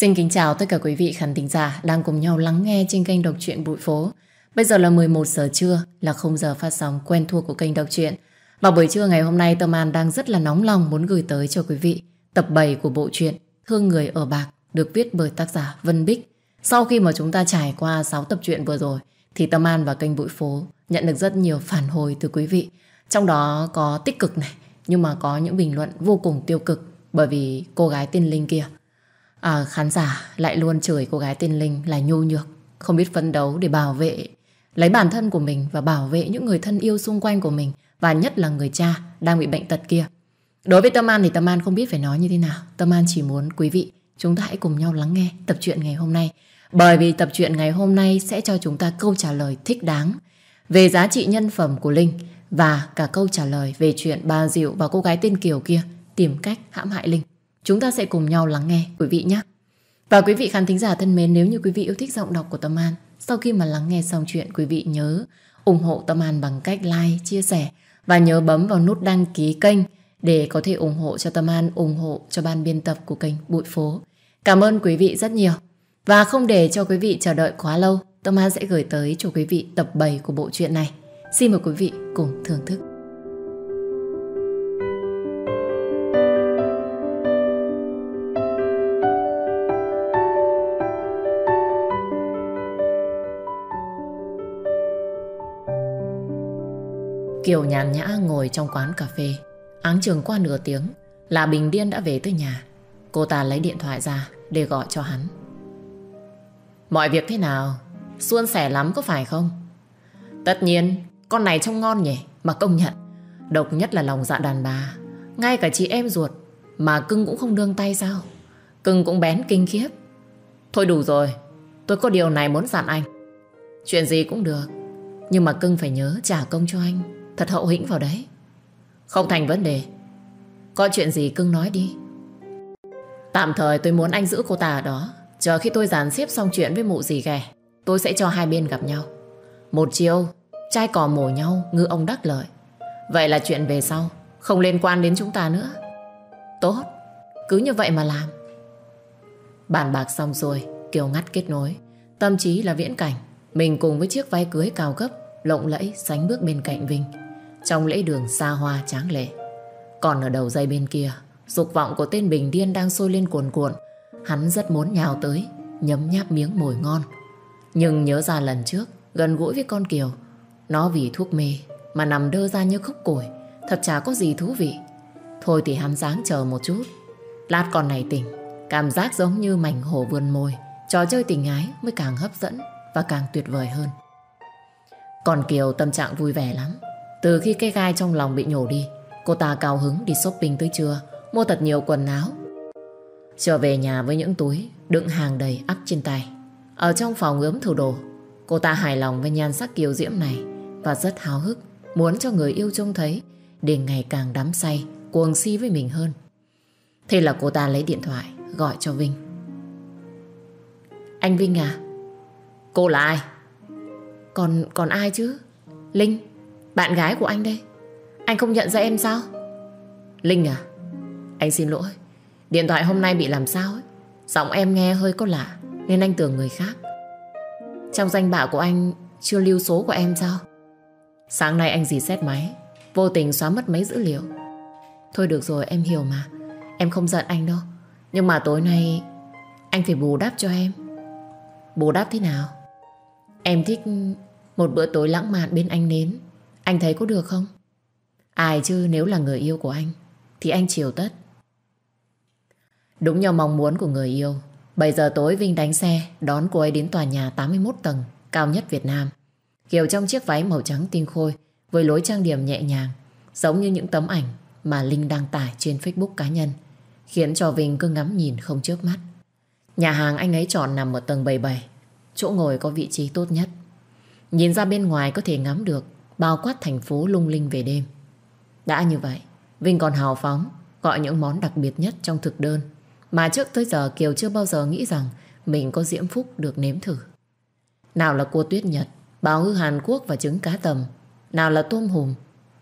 Xin kính chào tất cả quý vị khán thính giả đang cùng nhau lắng nghe trên kênh Đọc truyện Bụi Phố. Bây giờ là 11 giờ trưa, là khung giờ phát sóng quen thuộc của kênh Đọc truyện. Và buổi trưa ngày hôm nay Tâm An đang rất là nóng lòng muốn gửi tới cho quý vị tập 7 của bộ truyện Thương Người Ở Bạc được viết bởi tác giả Vân Bích. Sau khi mà chúng ta trải qua 6 tập truyện vừa rồi thì Tâm An và kênh Bụi Phố nhận được rất nhiều phản hồi từ quý vị. Trong đó có tích cực này nhưng mà có những bình luận vô cùng tiêu cực bởi vì cô gái tên Linh kia à, khán giả lại luôn chửi cô gái tên Linh là nhu nhược, không biết phấn đấu để bảo vệ lấy bản thân của mình và bảo vệ những người thân yêu xung quanh của mình và nhất là người cha đang bị bệnh tật kia. Đối với Tâm An thì Tâm An không biết phải nói như thế nào. Tâm An chỉ muốn quý vị chúng ta hãy cùng nhau lắng nghe tập truyện ngày hôm nay. Bởi vì tập truyện ngày hôm nay sẽ cho chúng ta câu trả lời thích đáng về giá trị nhân phẩm của Linh và cả câu trả lời về chuyện bà Diệu và cô gái tên Kiều kia tìm cách hãm hại Linh. Chúng ta sẽ cùng nhau lắng nghe quý vị nhé. Và quý vị khán thính giả thân mến, nếu như quý vị yêu thích giọng đọc của Tâm An, sau khi mà lắng nghe xong chuyện, quý vị nhớ ủng hộ Tâm An bằng cách like, chia sẻ và nhớ bấm vào nút đăng ký kênh để có thể ủng hộ cho Tâm An, ủng hộ cho ban biên tập của kênh Bụi Phố. Cảm ơn quý vị rất nhiều. Và không để cho quý vị chờ đợi quá lâu, Tâm An sẽ gửi tới cho quý vị tập 7 của bộ truyện này. Xin mời quý vị cùng thưởng thức. Kiều nhàn nhã ngồi trong quán cà phê. Áng trường qua nửa tiếng là Bình Điên đã về tới nhà. Cô ta lấy điện thoại ra để gọi cho hắn. Mọi việc thế nào? Suôn sẻ lắm có phải không? Tất nhiên, con này trông ngon nhỉ, mà công nhận. Độc nhất là lòng dạ đàn bà. Ngay cả chị em ruột, mà cưng cũng không đương tay sao? Cưng cũng bén kinh khiếp. Thôi đủ rồi, tôi có điều này muốn dặn anh. Chuyện gì cũng được, nhưng mà cưng phải nhớ trả công cho anh. Thật hậu hĩnh vào đấy Không thành vấn đề Có chuyện gì cưng nói đi Tạm thời tôi muốn anh giữ cô ta ở đó Chờ khi tôi dàn xếp xong chuyện với mụ gì ghẻ Tôi sẽ cho hai bên gặp nhau Một chiêu Trai cò mổ nhau ngư ông đắc lợi Vậy là chuyện về sau Không liên quan đến chúng ta nữa Tốt Cứ như vậy mà làm Bàn bạc xong rồi Kiều ngắt kết nối Tâm trí là viễn cảnh Mình cùng với chiếc váy cưới cao cấp Lộng lẫy sánh bước bên cạnh Vinh trong lễ đường xa hoa tráng lệ. Còn ở đầu dây bên kia, dục vọng của tên Bình Điên đang sôi lên cuồn cuộn. Hắn rất muốn nhào tới, nhấm nháp miếng mồi ngon. Nhưng nhớ ra lần trước, gần gũi với con Kiều, nó vì thuốc mê mà nằm đơ ra như khúc củi, thật chả có gì thú vị. Thôi thì hắn dáng chờ một chút. Lát con này tỉnh, cảm giác giống như mảnh hổ vươn môi, trò chơi tình ái mới càng hấp dẫn và càng tuyệt vời hơn. Còn Kiều tâm trạng vui vẻ lắm từ khi cái gai trong lòng bị nhổ đi, cô ta cao hứng đi shopping tới trưa, mua thật nhiều quần áo. Trở về nhà với những túi đựng hàng đầy ắp trên tay. Ở trong phòng ướm thủ đồ, cô ta hài lòng với nhan sắc kiều diễm này và rất háo hức, muốn cho người yêu trông thấy để ngày càng đắm say, cuồng si với mình hơn. Thế là cô ta lấy điện thoại gọi cho Vinh. Anh Vinh à? Cô là ai? Còn còn ai chứ? Linh. Bạn gái của anh đây Anh không nhận ra em sao Linh à Anh xin lỗi Điện thoại hôm nay bị làm sao ấy Giọng em nghe hơi có lạ Nên anh tưởng người khác Trong danh bạ của anh Chưa lưu số của em sao Sáng nay anh dì xét máy Vô tình xóa mất mấy dữ liệu Thôi được rồi em hiểu mà Em không giận anh đâu Nhưng mà tối nay Anh phải bù đắp cho em Bù đắp thế nào Em thích một bữa tối lãng mạn bên anh nến anh thấy có được không? Ai chứ nếu là người yêu của anh Thì anh chiều tất Đúng như mong muốn của người yêu 7 giờ tối Vinh đánh xe Đón cô ấy đến tòa nhà 81 tầng Cao nhất Việt Nam Kiều trong chiếc váy màu trắng tinh khôi Với lối trang điểm nhẹ nhàng Giống như những tấm ảnh mà Linh đăng tải trên Facebook cá nhân Khiến cho Vinh cứ ngắm nhìn không trước mắt Nhà hàng anh ấy chọn nằm ở tầng 77 Chỗ ngồi có vị trí tốt nhất Nhìn ra bên ngoài có thể ngắm được bao quát thành phố lung linh về đêm. Đã như vậy, Vinh còn hào phóng, gọi những món đặc biệt nhất trong thực đơn mà trước tới giờ Kiều chưa bao giờ nghĩ rằng mình có diễm phúc được nếm thử. Nào là cua tuyết Nhật, bào hư Hàn Quốc và trứng cá tầm, nào là tôm hùm,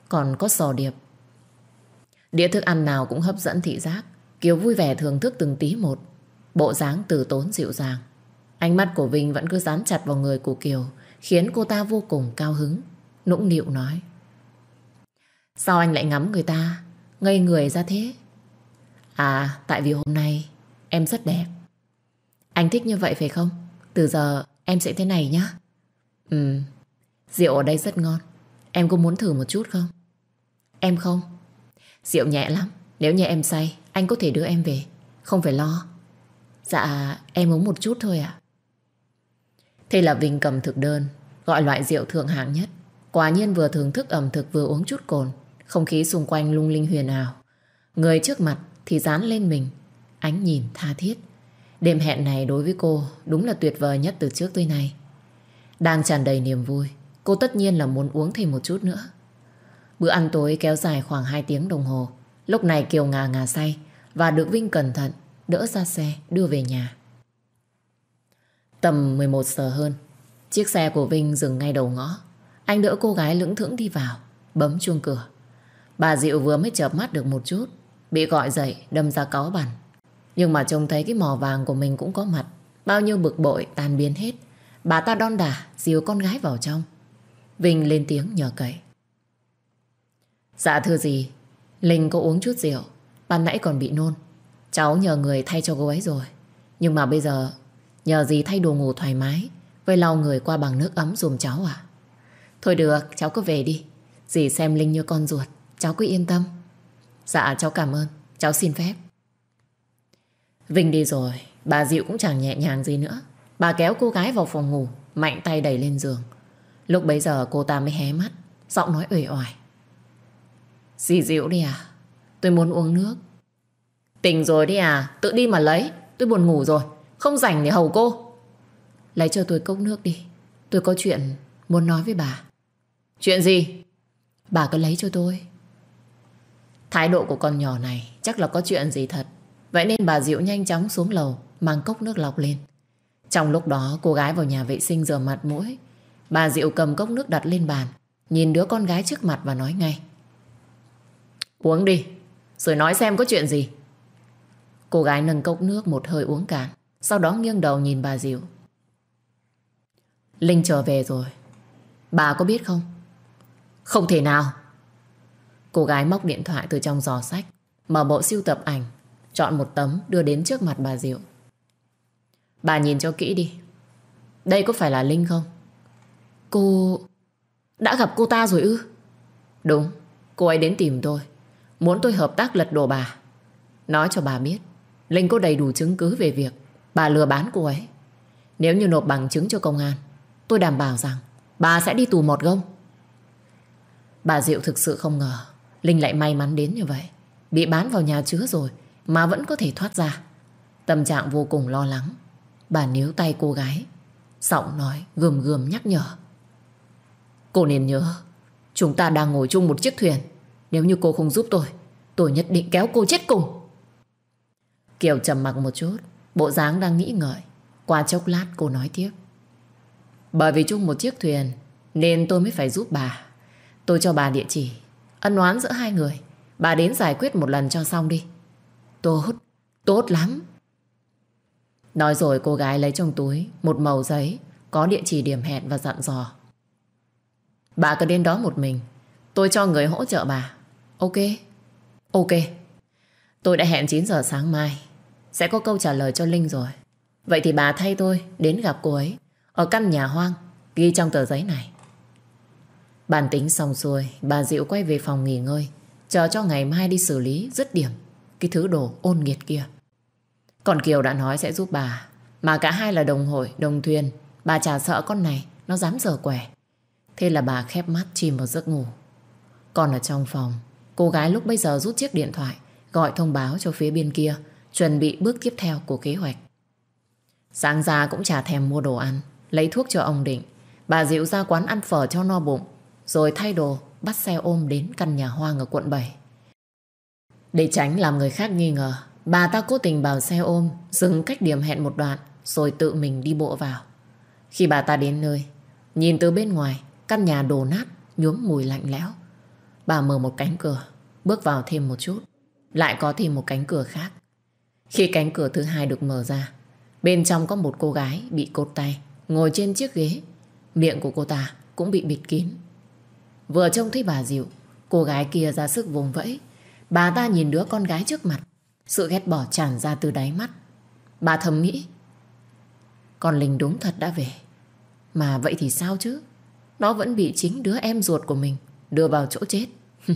còn có sò điệp. Đĩa thức ăn nào cũng hấp dẫn thị giác, Kiều vui vẻ thưởng thức từng tí một, bộ dáng từ tốn dịu dàng. Ánh mắt của Vinh vẫn cứ dán chặt vào người của Kiều, khiến cô ta vô cùng cao hứng nũng nịu nói. Sao anh lại ngắm người ta, ngây người ra thế? À, tại vì hôm nay em rất đẹp. Anh thích như vậy phải không? Từ giờ em sẽ thế này nhá. Ừ, rượu ở đây rất ngon. Em có muốn thử một chút không? Em không. Rượu nhẹ lắm. Nếu như em say, anh có thể đưa em về. Không phải lo. Dạ, em uống một chút thôi ạ. À? Thế là Vinh cầm thực đơn, gọi loại rượu thượng hạng nhất. Quả nhiên vừa thưởng thức ẩm thực vừa uống chút cồn Không khí xung quanh lung linh huyền ảo Người trước mặt thì dán lên mình Ánh nhìn tha thiết Đêm hẹn này đối với cô Đúng là tuyệt vời nhất từ trước tới nay Đang tràn đầy niềm vui Cô tất nhiên là muốn uống thêm một chút nữa Bữa ăn tối kéo dài khoảng 2 tiếng đồng hồ Lúc này Kiều ngà ngà say Và được Vinh cẩn thận Đỡ ra xe đưa về nhà Tầm 11 giờ hơn Chiếc xe của Vinh dừng ngay đầu ngõ anh đỡ cô gái lững thững đi vào, bấm chuông cửa. Bà Diệu vừa mới chợp mắt được một chút, bị gọi dậy, đâm ra có bẩn. Nhưng mà trông thấy cái mò vàng của mình cũng có mặt, bao nhiêu bực bội tan biến hết. Bà ta đon đả, dìu con gái vào trong. Vinh lên tiếng nhờ cậy. Dạ thưa gì, Linh có uống chút rượu, ban nãy còn bị nôn. Cháu nhờ người thay cho cô ấy rồi. Nhưng mà bây giờ, nhờ gì thay đồ ngủ thoải mái, với lau người qua bằng nước ấm dùm cháu à? Thôi được, cháu cứ về đi. Dì xem Linh như con ruột, cháu cứ yên tâm. Dạ, cháu cảm ơn, cháu xin phép. Vinh đi rồi, bà Diệu cũng chẳng nhẹ nhàng gì nữa. Bà kéo cô gái vào phòng ngủ, mạnh tay đẩy lên giường. Lúc bấy giờ cô ta mới hé mắt, giọng nói uể oải. Dì Diệu đi à, tôi muốn uống nước. Tỉnh rồi đi à, tự đi mà lấy, tôi buồn ngủ rồi, không rảnh để hầu cô. Lấy cho tôi cốc nước đi, tôi có chuyện muốn nói với bà. Chuyện gì? Bà cứ lấy cho tôi. Thái độ của con nhỏ này chắc là có chuyện gì thật. Vậy nên bà Diệu nhanh chóng xuống lầu mang cốc nước lọc lên. Trong lúc đó cô gái vào nhà vệ sinh rửa mặt mũi. Bà Diệu cầm cốc nước đặt lên bàn nhìn đứa con gái trước mặt và nói ngay. Uống đi, rồi nói xem có chuyện gì. Cô gái nâng cốc nước một hơi uống cạn, sau đó nghiêng đầu nhìn bà Diệu. Linh trở về rồi. Bà có biết không, không thể nào Cô gái móc điện thoại từ trong giò sách Mở bộ siêu tập ảnh Chọn một tấm đưa đến trước mặt bà Diệu Bà nhìn cho kỹ đi Đây có phải là Linh không Cô Đã gặp cô ta rồi ư Đúng cô ấy đến tìm tôi Muốn tôi hợp tác lật đổ bà Nói cho bà biết Linh có đầy đủ chứng cứ về việc Bà lừa bán cô ấy Nếu như nộp bằng chứng cho công an Tôi đảm bảo rằng Bà sẽ đi tù một gông Bà Diệu thực sự không ngờ Linh lại may mắn đến như vậy Bị bán vào nhà chứa rồi Mà vẫn có thể thoát ra Tâm trạng vô cùng lo lắng Bà níu tay cô gái Giọng nói gườm gườm nhắc nhở Cô nên nhớ Chúng ta đang ngồi chung một chiếc thuyền Nếu như cô không giúp tôi Tôi nhất định kéo cô chết cùng Kiều trầm mặc một chút Bộ dáng đang nghĩ ngợi Qua chốc lát cô nói tiếp Bởi vì chung một chiếc thuyền Nên tôi mới phải giúp bà Tôi cho bà địa chỉ Ân oán giữa hai người Bà đến giải quyết một lần cho xong đi Tốt, tốt lắm Nói rồi cô gái lấy trong túi Một màu giấy Có địa chỉ điểm hẹn và dặn dò Bà cứ đến đó một mình Tôi cho người hỗ trợ bà Ok, ok Tôi đã hẹn 9 giờ sáng mai Sẽ có câu trả lời cho Linh rồi Vậy thì bà thay tôi đến gặp cô ấy Ở căn nhà hoang Ghi trong tờ giấy này Bàn tính xong xuôi, bà Diệu quay về phòng nghỉ ngơi, chờ cho ngày mai đi xử lý, dứt điểm, cái thứ đồ ôn nghiệt kia. Còn Kiều đã nói sẽ giúp bà, mà cả hai là đồng hội, đồng thuyền, bà chả sợ con này, nó dám dở quẻ. Thế là bà khép mắt chìm vào giấc ngủ. Còn ở trong phòng, cô gái lúc bây giờ rút chiếc điện thoại, gọi thông báo cho phía bên kia, chuẩn bị bước tiếp theo của kế hoạch. Sáng ra cũng chả thèm mua đồ ăn, lấy thuốc cho ông Định. Bà Diệu ra quán ăn phở cho no bụng, rồi thay đồ bắt xe ôm đến căn nhà hoang ở quận 7. Để tránh làm người khác nghi ngờ, bà ta cố tình bảo xe ôm dừng cách điểm hẹn một đoạn rồi tự mình đi bộ vào. Khi bà ta đến nơi, nhìn từ bên ngoài, căn nhà đổ nát, nhuốm mùi lạnh lẽo. Bà mở một cánh cửa, bước vào thêm một chút, lại có thêm một cánh cửa khác. Khi cánh cửa thứ hai được mở ra, bên trong có một cô gái bị cột tay, ngồi trên chiếc ghế. Miệng của cô ta cũng bị bịt kín Vừa trông thấy bà Diệu Cô gái kia ra sức vùng vẫy Bà ta nhìn đứa con gái trước mặt Sự ghét bỏ tràn ra từ đáy mắt Bà thầm nghĩ Con Linh đúng thật đã về Mà vậy thì sao chứ Nó vẫn bị chính đứa em ruột của mình Đưa vào chỗ chết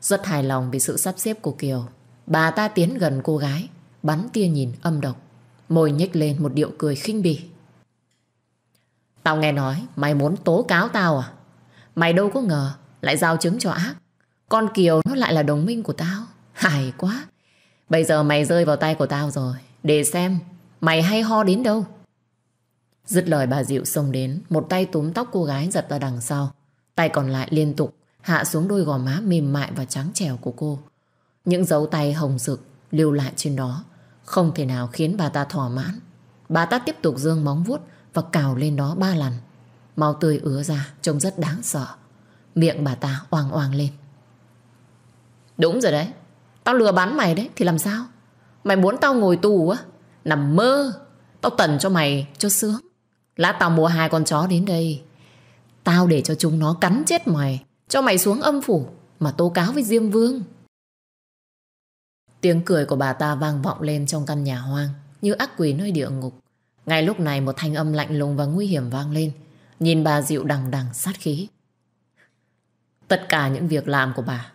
Rất hài lòng vì sự sắp xếp của Kiều Bà ta tiến gần cô gái Bắn tia nhìn âm độc Môi nhếch lên một điệu cười khinh bỉ Tao nghe nói mày muốn tố cáo tao à Mày đâu có ngờ Lại giao chứng cho ác Con Kiều nó lại là đồng minh của tao Hài quá Bây giờ mày rơi vào tay của tao rồi Để xem mày hay ho đến đâu Dứt lời bà Diệu xông đến Một tay túm tóc cô gái giật ra đằng sau Tay còn lại liên tục Hạ xuống đôi gò má mềm mại và trắng trẻo của cô Những dấu tay hồng rực Lưu lại trên đó Không thể nào khiến bà ta thỏa mãn Bà ta tiếp tục dương móng vuốt Và cào lên đó ba lần Máu tươi ứa ra Trông rất đáng sợ Miệng bà ta oang oang lên Đúng rồi đấy Tao lừa bán mày đấy thì làm sao Mày muốn tao ngồi tù á Nằm mơ Tao tần cho mày cho sướng Lát tao mua hai con chó đến đây Tao để cho chúng nó cắn chết mày Cho mày xuống âm phủ Mà tố cáo với Diêm Vương Tiếng cười của bà ta vang vọng lên trong căn nhà hoang Như ác quỷ nơi địa ngục Ngay lúc này một thanh âm lạnh lùng và nguy hiểm vang lên Nhìn bà dịu đằng đằng sát khí Tất cả những việc làm của bà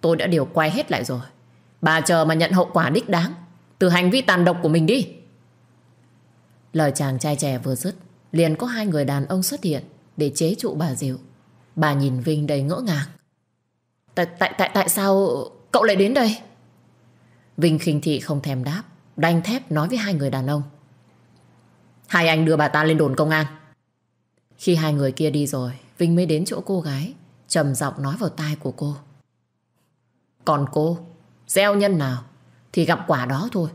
Tôi đã đều quay hết lại rồi Bà chờ mà nhận hậu quả đích đáng Từ hành vi tàn độc của mình đi Lời chàng trai trẻ vừa dứt Liền có hai người đàn ông xuất hiện Để chế trụ bà Diệu Bà nhìn Vinh đầy ngỡ ngàng Tại tại tại tại sao cậu lại đến đây Vinh khinh thị không thèm đáp Đanh thép nói với hai người đàn ông Hai anh đưa bà ta lên đồn công an khi hai người kia đi rồi, Vinh mới đến chỗ cô gái, trầm giọng nói vào tai của cô. Còn cô, gieo nhân nào thì gặp quả đó thôi.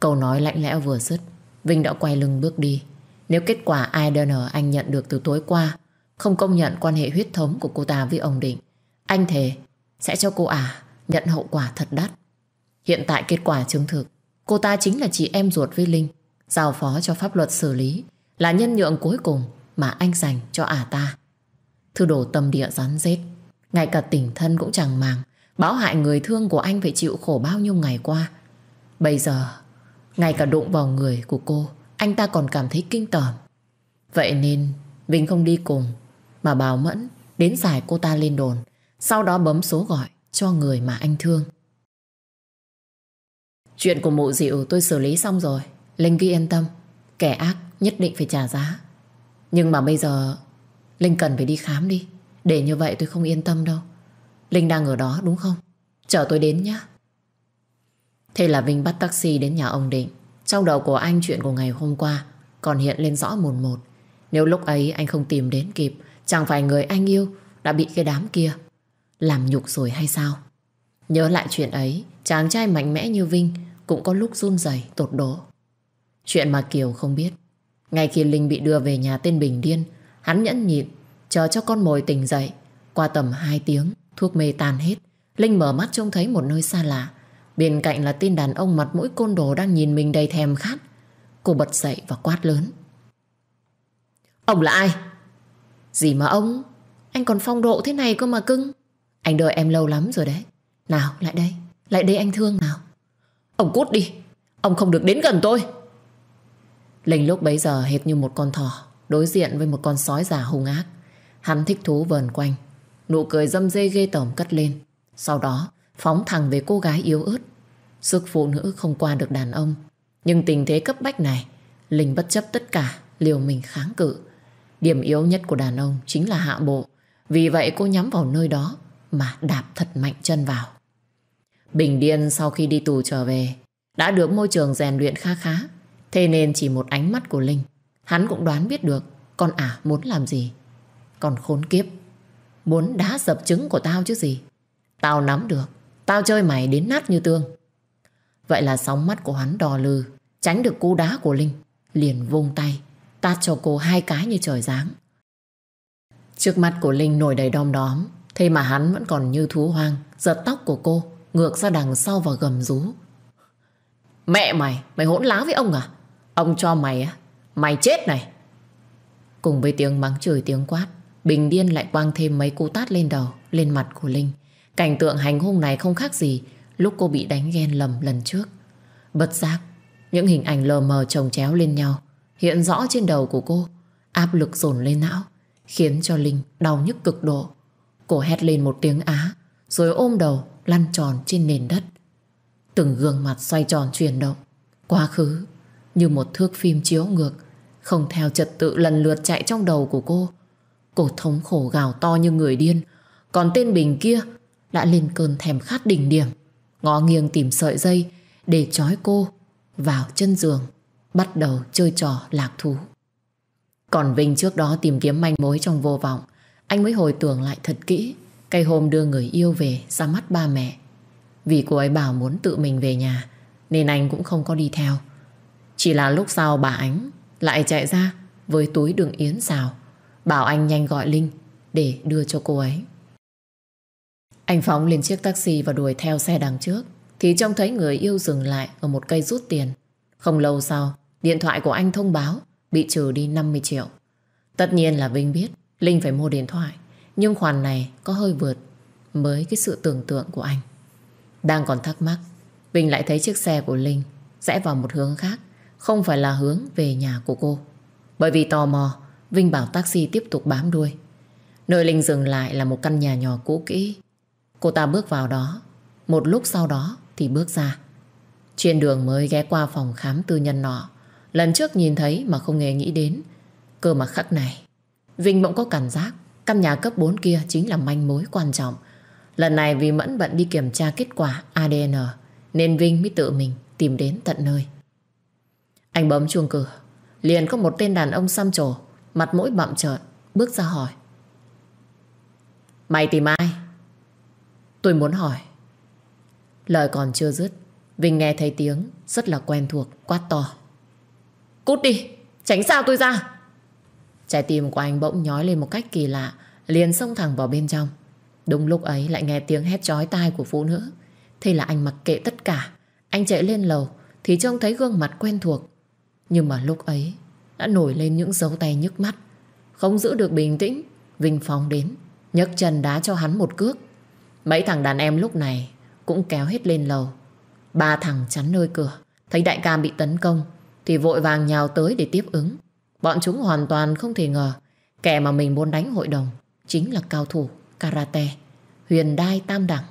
Câu nói lạnh lẽo vừa dứt, Vinh đã quay lưng bước đi. Nếu kết quả IDN anh nhận được từ tối qua không công nhận quan hệ huyết thống của cô ta với ông Định, anh thề sẽ cho cô à nhận hậu quả thật đắt. Hiện tại kết quả chứng thực, cô ta chính là chị em ruột với Linh, giao phó cho pháp luật xử lý là nhân nhượng cuối cùng mà anh dành cho ả à ta. Thư đổ tâm địa rắn rết, ngay cả tình thân cũng chẳng màng, báo hại người thương của anh phải chịu khổ bao nhiêu ngày qua. Bây giờ, ngay cả đụng vào người của cô, anh ta còn cảm thấy kinh tởm. Vậy nên, Vinh không đi cùng, mà bảo Mẫn đến giải cô ta lên đồn, sau đó bấm số gọi cho người mà anh thương. Chuyện của mụ dịu tôi xử lý xong rồi, Linh ghi yên tâm, kẻ ác nhất định phải trả giá. Nhưng mà bây giờ Linh cần phải đi khám đi. Để như vậy tôi không yên tâm đâu. Linh đang ở đó đúng không? Chờ tôi đến nhé. Thế là Vinh bắt taxi đến nhà ông Định. Trong đầu của anh chuyện của ngày hôm qua còn hiện lên rõ mồn một. Nếu lúc ấy anh không tìm đến kịp, chẳng phải người anh yêu đã bị cái đám kia làm nhục rồi hay sao? Nhớ lại chuyện ấy, chàng trai mạnh mẽ như Vinh cũng có lúc run rẩy tột độ. Chuyện mà Kiều không biết ngay khi Linh bị đưa về nhà tên Bình Điên, hắn nhẫn nhịn, chờ cho con mồi tỉnh dậy. Qua tầm 2 tiếng, thuốc mê tan hết. Linh mở mắt trông thấy một nơi xa lạ. Bên cạnh là tên đàn ông mặt mũi côn đồ đang nhìn mình đầy thèm khát. Cô bật dậy và quát lớn. Ông là ai? Gì mà ông? Anh còn phong độ thế này cơ mà cưng. Anh đợi em lâu lắm rồi đấy. Nào, lại đây. Lại đây anh thương nào. Ông cút đi. Ông không được đến gần tôi. Linh lúc bấy giờ hệt như một con thỏ đối diện với một con sói già hung ác. Hắn thích thú vờn quanh, nụ cười dâm dê ghê tởm cất lên. Sau đó, phóng thẳng về cô gái yếu ớt. Sức phụ nữ không qua được đàn ông. Nhưng tình thế cấp bách này, Linh bất chấp tất cả, liều mình kháng cự. Điểm yếu nhất của đàn ông chính là hạ bộ. Vì vậy cô nhắm vào nơi đó mà đạp thật mạnh chân vào. Bình Điên sau khi đi tù trở về, đã được môi trường rèn luyện khá khá. Thế nên chỉ một ánh mắt của Linh Hắn cũng đoán biết được Con ả muốn làm gì Còn khốn kiếp Muốn đá dập trứng của tao chứ gì Tao nắm được Tao chơi mày đến nát như tương Vậy là sóng mắt của hắn đò lừ Tránh được cú đá của Linh Liền vung tay Tát cho cô hai cái như trời giáng Trước mắt của Linh nổi đầy đom đóm Thế mà hắn vẫn còn như thú hoang Giật tóc của cô Ngược ra đằng sau và gầm rú Mẹ mày, mày hỗn láo với ông à Ông cho mày á Mày chết này Cùng với tiếng mắng chửi tiếng quát Bình điên lại quăng thêm mấy cú tát lên đầu Lên mặt của Linh Cảnh tượng hành hung này không khác gì Lúc cô bị đánh ghen lầm lần trước Bật giác Những hình ảnh lờ mờ chồng chéo lên nhau Hiện rõ trên đầu của cô Áp lực dồn lên não Khiến cho Linh đau nhức cực độ Cô hét lên một tiếng á Rồi ôm đầu lăn tròn trên nền đất Từng gương mặt xoay tròn chuyển động Quá khứ như một thước phim chiếu ngược, không theo trật tự lần lượt chạy trong đầu của cô. Cô thống khổ gào to như người điên, còn tên Bình kia đã lên cơn thèm khát đỉnh điểm, ngó nghiêng tìm sợi dây để trói cô vào chân giường, bắt đầu chơi trò lạc thú. Còn Vinh trước đó tìm kiếm manh mối trong vô vọng, anh mới hồi tưởng lại thật kỹ cây hôm đưa người yêu về ra mắt ba mẹ. Vì cô ấy bảo muốn tự mình về nhà, nên anh cũng không có đi theo. Chỉ là lúc sau bà Ánh lại chạy ra với túi đường yến xào. Bảo anh nhanh gọi Linh để đưa cho cô ấy. Anh phóng lên chiếc taxi và đuổi theo xe đằng trước. Thì trông thấy người yêu dừng lại ở một cây rút tiền. Không lâu sau, điện thoại của anh thông báo bị trừ đi 50 triệu. Tất nhiên là Vinh biết Linh phải mua điện thoại. Nhưng khoản này có hơi vượt với cái sự tưởng tượng của anh. Đang còn thắc mắc, Vinh lại thấy chiếc xe của Linh rẽ vào một hướng khác không phải là hướng về nhà của cô. Bởi vì tò mò, Vinh bảo taxi tiếp tục bám đuôi. Nơi Linh dừng lại là một căn nhà nhỏ cũ kỹ. Cô ta bước vào đó, một lúc sau đó thì bước ra. Trên đường mới ghé qua phòng khám tư nhân nọ, lần trước nhìn thấy mà không hề nghĩ đến. Cơ mà khắc này, Vinh bỗng có cảm giác căn nhà cấp 4 kia chính là manh mối quan trọng. Lần này vì Mẫn bận đi kiểm tra kết quả ADN nên Vinh mới tự mình tìm đến tận nơi. Anh bấm chuông cửa Liền có một tên đàn ông xăm trổ Mặt mũi bậm trợn Bước ra hỏi Mày tìm ai? Tôi muốn hỏi Lời còn chưa dứt Vinh nghe thấy tiếng rất là quen thuộc Quát to Cút đi, tránh sao tôi ra Trái tim của anh bỗng nhói lên một cách kỳ lạ Liền xông thẳng vào bên trong Đúng lúc ấy lại nghe tiếng hét chói tai của phụ nữ Thế là anh mặc kệ tất cả Anh chạy lên lầu Thì trông thấy gương mặt quen thuộc nhưng mà lúc ấy đã nổi lên những dấu tay nhức mắt. Không giữ được bình tĩnh, Vinh Phong đến, nhấc chân đá cho hắn một cước. Mấy thằng đàn em lúc này cũng kéo hết lên lầu. Ba thằng chắn nơi cửa, thấy đại ca bị tấn công thì vội vàng nhào tới để tiếp ứng. Bọn chúng hoàn toàn không thể ngờ kẻ mà mình muốn đánh hội đồng chính là cao thủ karate, huyền đai tam đẳng.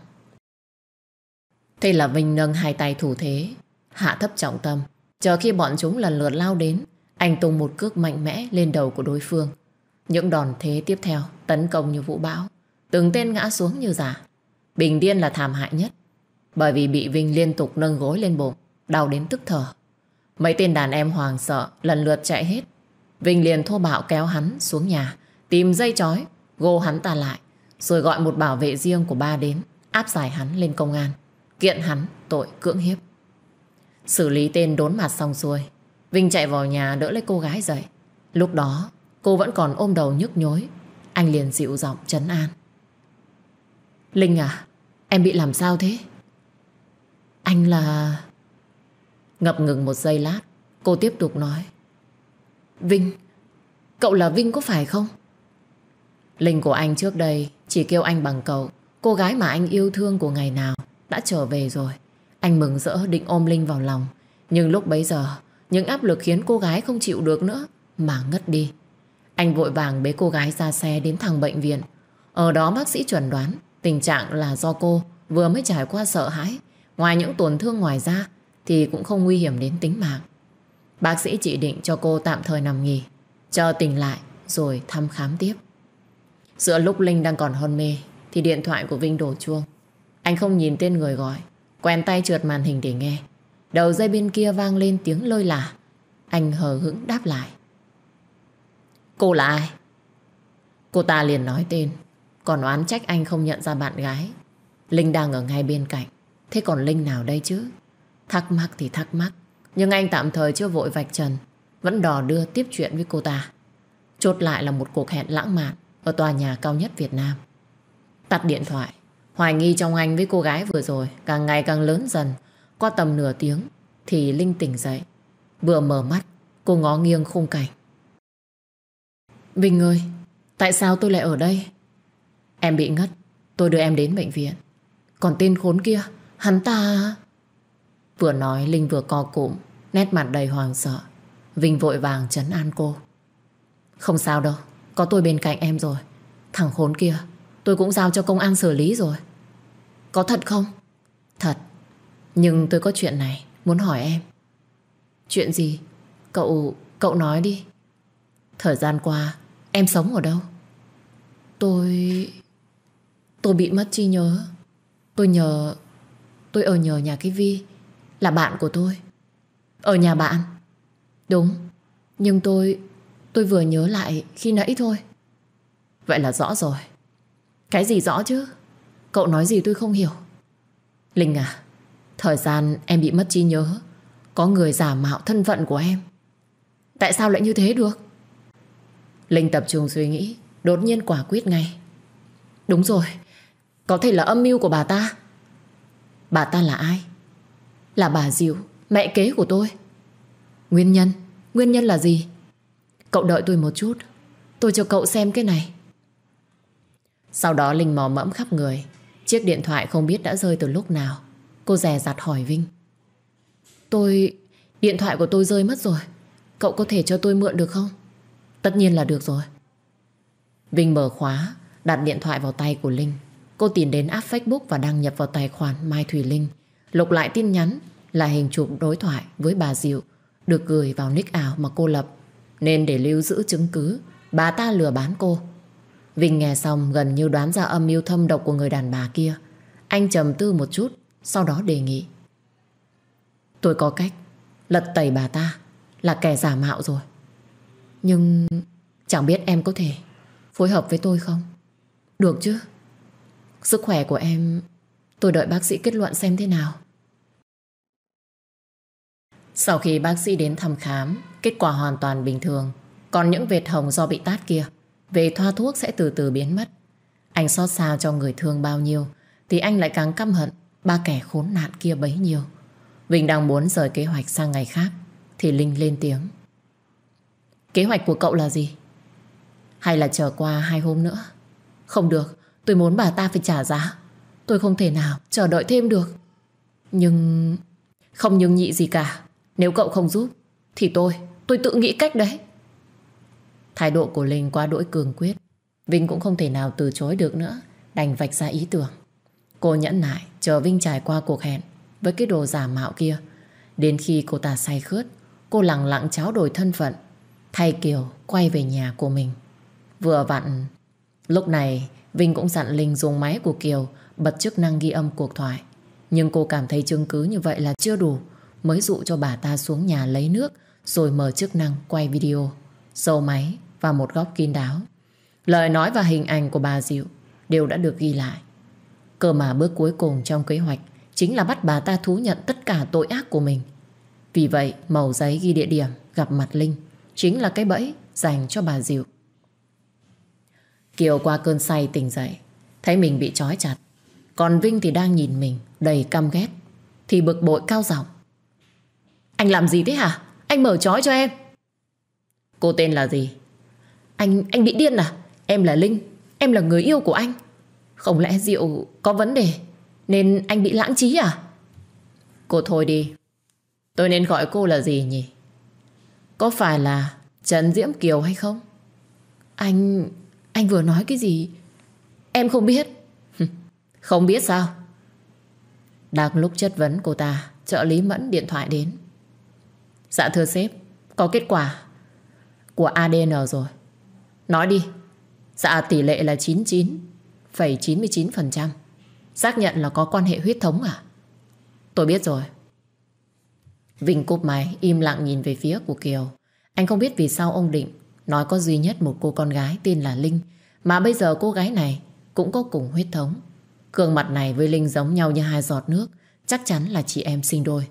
Thế là Vinh nâng hai tay thủ thế, hạ thấp trọng tâm, Chờ khi bọn chúng lần lượt lao đến, anh tung một cước mạnh mẽ lên đầu của đối phương. Những đòn thế tiếp theo tấn công như vũ bão. Từng tên ngã xuống như giả. Bình Điên là thảm hại nhất. Bởi vì bị Vinh liên tục nâng gối lên bụng, đau đến tức thở. Mấy tên đàn em hoàng sợ, lần lượt chạy hết. Vinh liền thô bạo kéo hắn xuống nhà, tìm dây chói, gô hắn ta lại, rồi gọi một bảo vệ riêng của ba đến, áp giải hắn lên công an, kiện hắn tội cưỡng hiếp. Xử lý tên đốn mặt xong xuôi Vinh chạy vào nhà đỡ lấy cô gái dậy Lúc đó cô vẫn còn ôm đầu nhức nhối Anh liền dịu giọng trấn an Linh à Em bị làm sao thế Anh là Ngập ngừng một giây lát Cô tiếp tục nói Vinh Cậu là Vinh có phải không Linh của anh trước đây Chỉ kêu anh bằng cậu Cô gái mà anh yêu thương của ngày nào Đã trở về rồi anh mừng rỡ định ôm Linh vào lòng Nhưng lúc bấy giờ Những áp lực khiến cô gái không chịu được nữa Mà ngất đi Anh vội vàng bế cô gái ra xe đến thẳng bệnh viện Ở đó bác sĩ chuẩn đoán Tình trạng là do cô Vừa mới trải qua sợ hãi Ngoài những tổn thương ngoài ra Thì cũng không nguy hiểm đến tính mạng Bác sĩ chỉ định cho cô tạm thời nằm nghỉ Cho tỉnh lại Rồi thăm khám tiếp Giữa lúc Linh đang còn hôn mê Thì điện thoại của Vinh đổ chuông Anh không nhìn tên người gọi Quen tay trượt màn hình để nghe Đầu dây bên kia vang lên tiếng lôi lả Anh hờ hững đáp lại Cô là ai? Cô ta liền nói tên Còn oán trách anh không nhận ra bạn gái Linh đang ở ngay bên cạnh Thế còn Linh nào đây chứ? Thắc mắc thì thắc mắc Nhưng anh tạm thời chưa vội vạch trần Vẫn đò đưa tiếp chuyện với cô ta Chốt lại là một cuộc hẹn lãng mạn Ở tòa nhà cao nhất Việt Nam Tắt điện thoại Hoài nghi trong anh với cô gái vừa rồi càng ngày càng lớn dần. Qua tầm nửa tiếng thì Linh tỉnh dậy. Vừa mở mắt, cô ngó nghiêng khung cảnh. Bình ơi, tại sao tôi lại ở đây? Em bị ngất, tôi đưa em đến bệnh viện. Còn tên khốn kia, hắn ta... À? Vừa nói Linh vừa co cụm, nét mặt đầy hoàng sợ. Vinh vội vàng chấn an cô. Không sao đâu, có tôi bên cạnh em rồi. Thằng khốn kia, Tôi cũng giao cho công an xử lý rồi Có thật không? Thật Nhưng tôi có chuyện này Muốn hỏi em Chuyện gì? Cậu... cậu nói đi Thời gian qua Em sống ở đâu? Tôi... Tôi bị mất trí nhớ Tôi nhờ... Tôi ở nhờ nhà cái Vi Là bạn của tôi Ở nhà bạn Đúng Nhưng tôi... Tôi vừa nhớ lại khi nãy thôi Vậy là rõ rồi cái gì rõ chứ Cậu nói gì tôi không hiểu Linh à Thời gian em bị mất trí nhớ Có người giả mạo thân phận của em Tại sao lại như thế được Linh tập trung suy nghĩ Đột nhiên quả quyết ngay Đúng rồi Có thể là âm mưu của bà ta Bà ta là ai Là bà Diệu Mẹ kế của tôi Nguyên nhân Nguyên nhân là gì Cậu đợi tôi một chút Tôi cho cậu xem cái này sau đó Linh mò mẫm khắp người Chiếc điện thoại không biết đã rơi từ lúc nào Cô rè rặt hỏi Vinh Tôi... Điện thoại của tôi rơi mất rồi Cậu có thể cho tôi mượn được không? Tất nhiên là được rồi Vinh mở khóa Đặt điện thoại vào tay của Linh Cô tìm đến app Facebook và đăng nhập vào tài khoản Mai Thùy Linh Lục lại tin nhắn Là hình chụp đối thoại với bà Diệu Được gửi vào nick ảo mà cô lập Nên để lưu giữ chứng cứ Bà ta lừa bán cô Vinh nghe xong gần như đoán ra âm mưu thâm độc của người đàn bà kia. Anh trầm tư một chút, sau đó đề nghị. Tôi có cách lật tẩy bà ta là kẻ giả mạo rồi. Nhưng chẳng biết em có thể phối hợp với tôi không? Được chứ? Sức khỏe của em tôi đợi bác sĩ kết luận xem thế nào. Sau khi bác sĩ đến thăm khám, kết quả hoàn toàn bình thường. Còn những vệt hồng do bị tát kia về thoa thuốc sẽ từ từ biến mất. Anh xót xa cho người thương bao nhiêu thì anh lại càng căm hận ba kẻ khốn nạn kia bấy nhiêu. Vinh đang muốn rời kế hoạch sang ngày khác thì Linh lên tiếng. Kế hoạch của cậu là gì? Hay là chờ qua hai hôm nữa? Không được, tôi muốn bà ta phải trả giá. Tôi không thể nào chờ đợi thêm được. Nhưng... Không nhưng nhị gì cả. Nếu cậu không giúp thì tôi, tôi tự nghĩ cách đấy. Thái độ của Linh quá đỗi cường quyết. Vinh cũng không thể nào từ chối được nữa, đành vạch ra ý tưởng. Cô nhẫn nại, chờ Vinh trải qua cuộc hẹn với cái đồ giả mạo kia. Đến khi cô ta say khướt, cô lặng lặng tráo đổi thân phận, thay Kiều quay về nhà của mình. Vừa vặn, lúc này Vinh cũng dặn Linh dùng máy của Kiều bật chức năng ghi âm cuộc thoại. Nhưng cô cảm thấy chứng cứ như vậy là chưa đủ, mới dụ cho bà ta xuống nhà lấy nước rồi mở chức năng quay video. Sâu máy, và một góc kín đáo. Lời nói và hình ảnh của bà Diệu đều đã được ghi lại. Cơ mà bước cuối cùng trong kế hoạch chính là bắt bà ta thú nhận tất cả tội ác của mình. Vì vậy, màu giấy ghi địa điểm gặp mặt Linh chính là cái bẫy dành cho bà Diệu. Kiều qua cơn say tỉnh dậy, thấy mình bị trói chặt. Còn Vinh thì đang nhìn mình đầy căm ghét, thì bực bội cao giọng. Anh làm gì thế hả? Anh mở trói cho em. Cô tên là gì? Anh anh bị điên à? Em là Linh, em là người yêu của anh. Không lẽ rượu có vấn đề nên anh bị lãng trí à? Cô thôi đi. Tôi nên gọi cô là gì nhỉ? Có phải là Trần Diễm Kiều hay không? Anh... anh vừa nói cái gì? Em không biết. Không biết sao? Đang lúc chất vấn cô ta, trợ lý Mẫn điện thoại đến. Dạ thưa sếp, có kết quả của ADN rồi. Nói đi. Dạ tỷ lệ là 99,99%. Xác nhận là có quan hệ huyết thống à? Tôi biết rồi. Vinh cúp máy im lặng nhìn về phía của Kiều. Anh không biết vì sao ông Định nói có duy nhất một cô con gái tên là Linh mà bây giờ cô gái này cũng có cùng huyết thống. Cường mặt này với Linh giống nhau như hai giọt nước chắc chắn là chị em sinh đôi.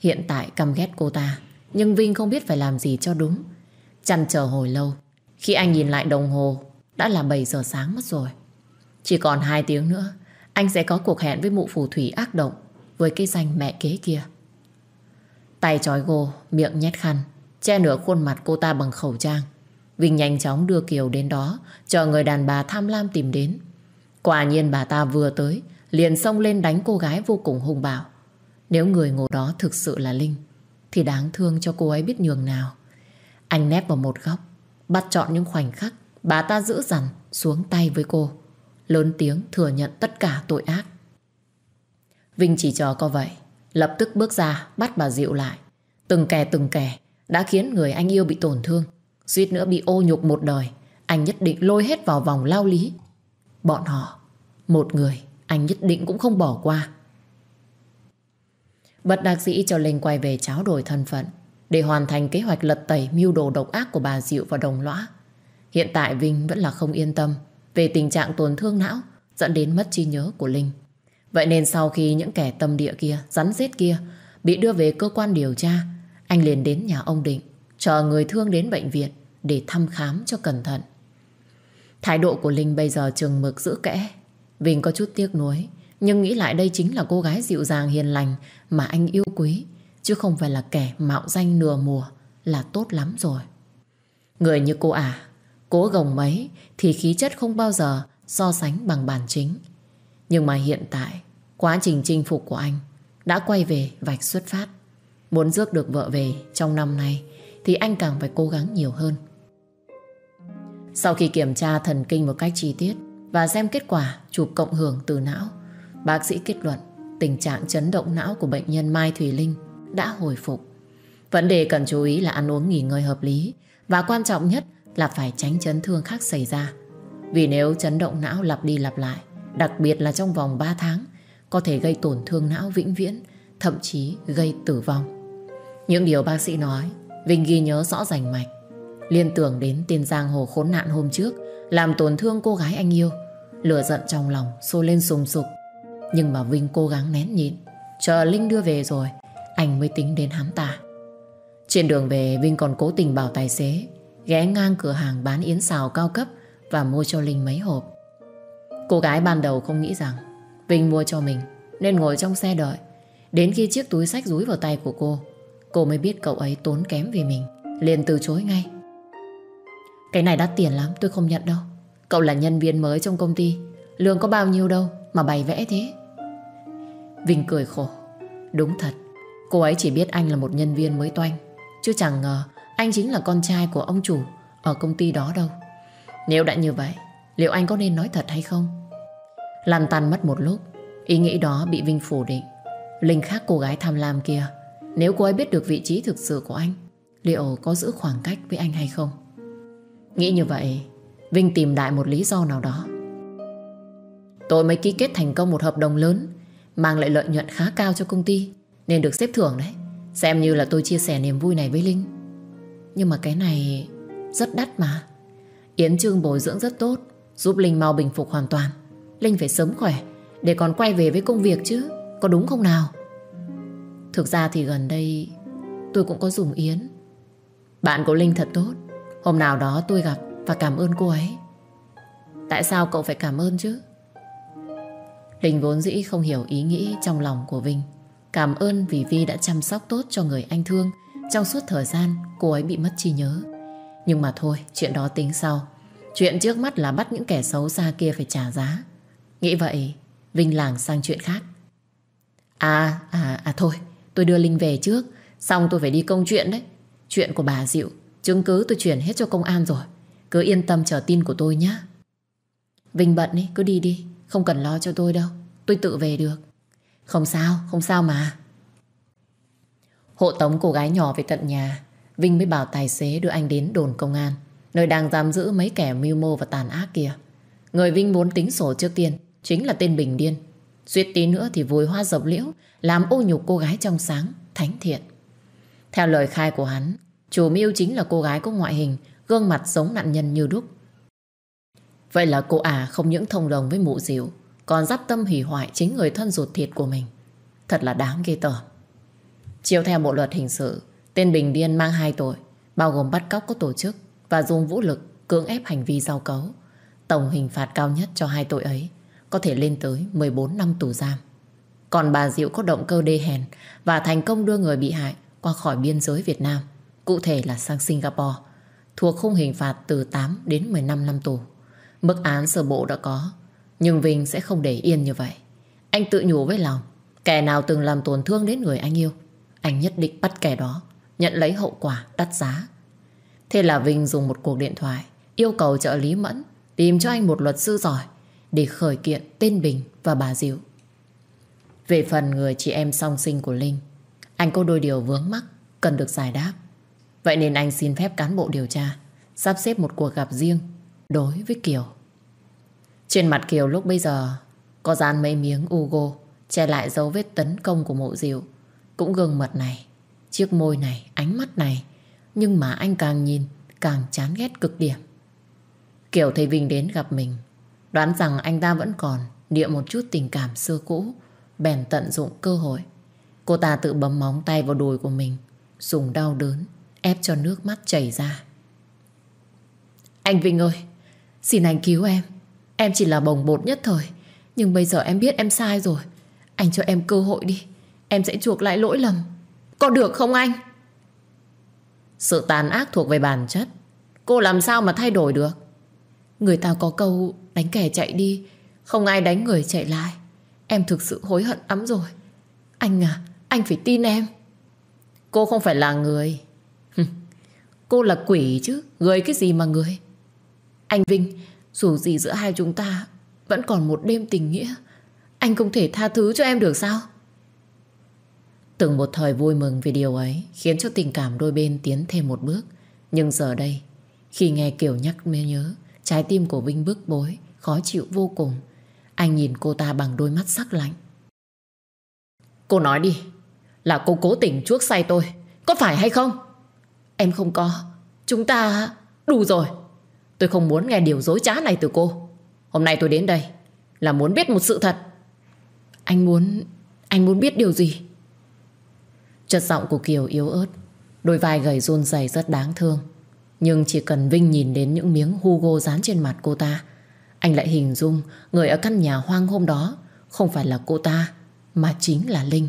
Hiện tại căm ghét cô ta nhưng Vinh không biết phải làm gì cho đúng. Chăn chờ hồi lâu khi anh nhìn lại đồng hồ, đã là 7 giờ sáng mất rồi. Chỉ còn 2 tiếng nữa, anh sẽ có cuộc hẹn với mụ phù thủy ác động với cái danh mẹ kế kia. Tay trói gô, miệng nhét khăn, che nửa khuôn mặt cô ta bằng khẩu trang. Vinh nhanh chóng đưa Kiều đến đó, chờ người đàn bà tham lam tìm đến. Quả nhiên bà ta vừa tới, liền xông lên đánh cô gái vô cùng hung bạo. Nếu người ngồi đó thực sự là Linh, thì đáng thương cho cô ấy biết nhường nào. Anh nép vào một góc, Bắt chọn những khoảnh khắc Bà ta giữ dằn xuống tay với cô Lớn tiếng thừa nhận tất cả tội ác Vinh chỉ cho có vậy Lập tức bước ra bắt bà Diệu lại Từng kẻ từng kẻ Đã khiến người anh yêu bị tổn thương Suýt nữa bị ô nhục một đời Anh nhất định lôi hết vào vòng lao lý Bọn họ Một người anh nhất định cũng không bỏ qua Bật đặc sĩ cho Linh quay về cháo đổi thân phận để hoàn thành kế hoạch lật tẩy mưu đồ độc ác của bà Diệu và đồng lõa. Hiện tại Vinh vẫn là không yên tâm về tình trạng tổn thương não dẫn đến mất trí nhớ của Linh. Vậy nên sau khi những kẻ tâm địa kia, rắn rết kia bị đưa về cơ quan điều tra, anh liền đến nhà ông Định, chờ người thương đến bệnh viện để thăm khám cho cẩn thận. Thái độ của Linh bây giờ trừng mực giữ kẽ. Vinh có chút tiếc nuối, nhưng nghĩ lại đây chính là cô gái dịu dàng hiền lành mà anh yêu quý chứ không phải là kẻ mạo danh nửa mùa là tốt lắm rồi. Người như cô à, cố gồng mấy thì khí chất không bao giờ so sánh bằng bản chính. Nhưng mà hiện tại, quá trình chinh phục của anh đã quay về vạch xuất phát. Muốn rước được vợ về trong năm nay thì anh càng phải cố gắng nhiều hơn. Sau khi kiểm tra thần kinh một cách chi tiết và xem kết quả chụp cộng hưởng từ não, bác sĩ kết luận tình trạng chấn động não của bệnh nhân Mai thủy Linh đã hồi phục. Vấn đề cần chú ý là ăn uống nghỉ ngơi hợp lý và quan trọng nhất là phải tránh chấn thương khác xảy ra. Vì nếu chấn động não lặp đi lặp lại, đặc biệt là trong vòng 3 tháng, có thể gây tổn thương não vĩnh viễn, thậm chí gây tử vong. Những điều bác sĩ nói, Vinh ghi nhớ rõ rành mạch. Liên tưởng đến tên giang hồ khốn nạn hôm trước, làm tổn thương cô gái anh yêu. Lửa giận trong lòng, sôi lên sùng sục. Nhưng mà Vinh cố gắng nén nhịn, chờ Linh đưa về rồi, anh mới tính đến hám ta. Trên đường về, Vinh còn cố tình bảo tài xế ghé ngang cửa hàng bán yến xào cao cấp và mua cho Linh mấy hộp. Cô gái ban đầu không nghĩ rằng Vinh mua cho mình nên ngồi trong xe đợi. Đến khi chiếc túi sách rúi vào tay của cô, cô mới biết cậu ấy tốn kém vì mình, liền từ chối ngay. Cái này đắt tiền lắm, tôi không nhận đâu. Cậu là nhân viên mới trong công ty, lương có bao nhiêu đâu mà bày vẽ thế. Vinh cười khổ, đúng thật, Cô ấy chỉ biết anh là một nhân viên mới toanh Chứ chẳng ngờ anh chính là con trai của ông chủ Ở công ty đó đâu Nếu đã như vậy Liệu anh có nên nói thật hay không Làn tàn mất một lúc Ý nghĩ đó bị Vinh phủ định Linh khác cô gái tham lam kia Nếu cô ấy biết được vị trí thực sự của anh Liệu có giữ khoảng cách với anh hay không Nghĩ như vậy Vinh tìm đại một lý do nào đó Tôi mới ký kết thành công một hợp đồng lớn Mang lại lợi nhuận khá cao cho công ty nên được xếp thưởng đấy Xem như là tôi chia sẻ niềm vui này với Linh Nhưng mà cái này Rất đắt mà Yến Trương bồi dưỡng rất tốt Giúp Linh mau bình phục hoàn toàn Linh phải sớm khỏe Để còn quay về với công việc chứ Có đúng không nào Thực ra thì gần đây Tôi cũng có dùng Yến Bạn của Linh thật tốt Hôm nào đó tôi gặp và cảm ơn cô ấy Tại sao cậu phải cảm ơn chứ Linh vốn dĩ không hiểu ý nghĩ trong lòng của Vinh Cảm ơn vì Vi đã chăm sóc tốt cho người anh thương trong suốt thời gian cô ấy bị mất trí nhớ. Nhưng mà thôi, chuyện đó tính sau. Chuyện trước mắt là bắt những kẻ xấu xa kia phải trả giá. Nghĩ vậy, Vinh làng sang chuyện khác. À, à, à thôi, tôi đưa Linh về trước. Xong tôi phải đi công chuyện đấy. Chuyện của bà Diệu, chứng cứ tôi chuyển hết cho công an rồi. Cứ yên tâm chờ tin của tôi nhé. Vinh bận ấy, cứ đi đi. Không cần lo cho tôi đâu. Tôi tự về được. Không sao, không sao mà. Hộ tống cô gái nhỏ về tận nhà, Vinh mới bảo tài xế đưa anh đến đồn công an, nơi đang giam giữ mấy kẻ mưu mô và tàn ác kia. Người Vinh muốn tính sổ trước tiên, chính là tên Bình Điên. Suýt tí nữa thì vùi hoa dọc liễu, làm ô nhục cô gái trong sáng, thánh thiện. Theo lời khai của hắn, chủ mưu chính là cô gái có ngoại hình, gương mặt giống nạn nhân như đúc. Vậy là cô ả à không những thông đồng với mụ diệu còn dắp tâm hủy hoại chính người thân ruột thịt của mình. Thật là đáng ghê tởm. Chiều theo bộ luật hình sự, tên Bình Điên mang hai tội, bao gồm bắt cóc có tổ chức và dùng vũ lực cưỡng ép hành vi giao cấu. Tổng hình phạt cao nhất cho hai tội ấy có thể lên tới 14 năm tù giam. Còn bà Diệu có động cơ đê hèn và thành công đưa người bị hại qua khỏi biên giới Việt Nam, cụ thể là sang Singapore, thuộc khung hình phạt từ 8 đến 15 năm tù. Mức án sơ bộ đã có nhưng Vinh sẽ không để yên như vậy. Anh tự nhủ với lòng, kẻ nào từng làm tổn thương đến người anh yêu, anh nhất định bắt kẻ đó, nhận lấy hậu quả đắt giá. Thế là Vinh dùng một cuộc điện thoại, yêu cầu trợ lý Mẫn tìm cho anh một luật sư giỏi để khởi kiện tên Bình và bà Diệu. Về phần người chị em song sinh của Linh, anh có đôi điều vướng mắc cần được giải đáp. Vậy nên anh xin phép cán bộ điều tra sắp xếp một cuộc gặp riêng đối với Kiều. Trên mặt Kiều lúc bây giờ có dán mấy miếng Ugo che lại dấu vết tấn công của mộ diệu. Cũng gương mật này, chiếc môi này, ánh mắt này. Nhưng mà anh càng nhìn, càng chán ghét cực điểm. Kiều thấy Vinh đến gặp mình. Đoán rằng anh ta vẫn còn địa một chút tình cảm xưa cũ. Bèn tận dụng cơ hội. Cô ta tự bấm móng tay vào đùi của mình. Dùng đau đớn, ép cho nước mắt chảy ra. Anh Vinh ơi, xin anh cứu em. Em chỉ là bồng bột nhất thời Nhưng bây giờ em biết em sai rồi Anh cho em cơ hội đi Em sẽ chuộc lại lỗi lầm Có được không anh Sự tàn ác thuộc về bản chất Cô làm sao mà thay đổi được Người ta có câu đánh kẻ chạy đi Không ai đánh người chạy lại Em thực sự hối hận lắm rồi Anh à Anh phải tin em Cô không phải là người Cô là quỷ chứ Người cái gì mà người Anh Vinh dù gì giữa hai chúng ta Vẫn còn một đêm tình nghĩa Anh không thể tha thứ cho em được sao Từng một thời vui mừng vì điều ấy Khiến cho tình cảm đôi bên tiến thêm một bước Nhưng giờ đây Khi nghe Kiều nhắc mới nhớ Trái tim của Vinh bức bối Khó chịu vô cùng Anh nhìn cô ta bằng đôi mắt sắc lạnh Cô nói đi Là cô cố tình chuốc say tôi Có phải hay không Em không có Chúng ta đủ rồi Tôi không muốn nghe điều dối trá này từ cô Hôm nay tôi đến đây Là muốn biết một sự thật Anh muốn... anh muốn biết điều gì? Chất giọng của Kiều yếu ớt Đôi vai gầy run rẩy rất đáng thương Nhưng chỉ cần Vinh nhìn đến những miếng Hugo dán trên mặt cô ta Anh lại hình dung người ở căn nhà hoang hôm đó Không phải là cô ta Mà chính là Linh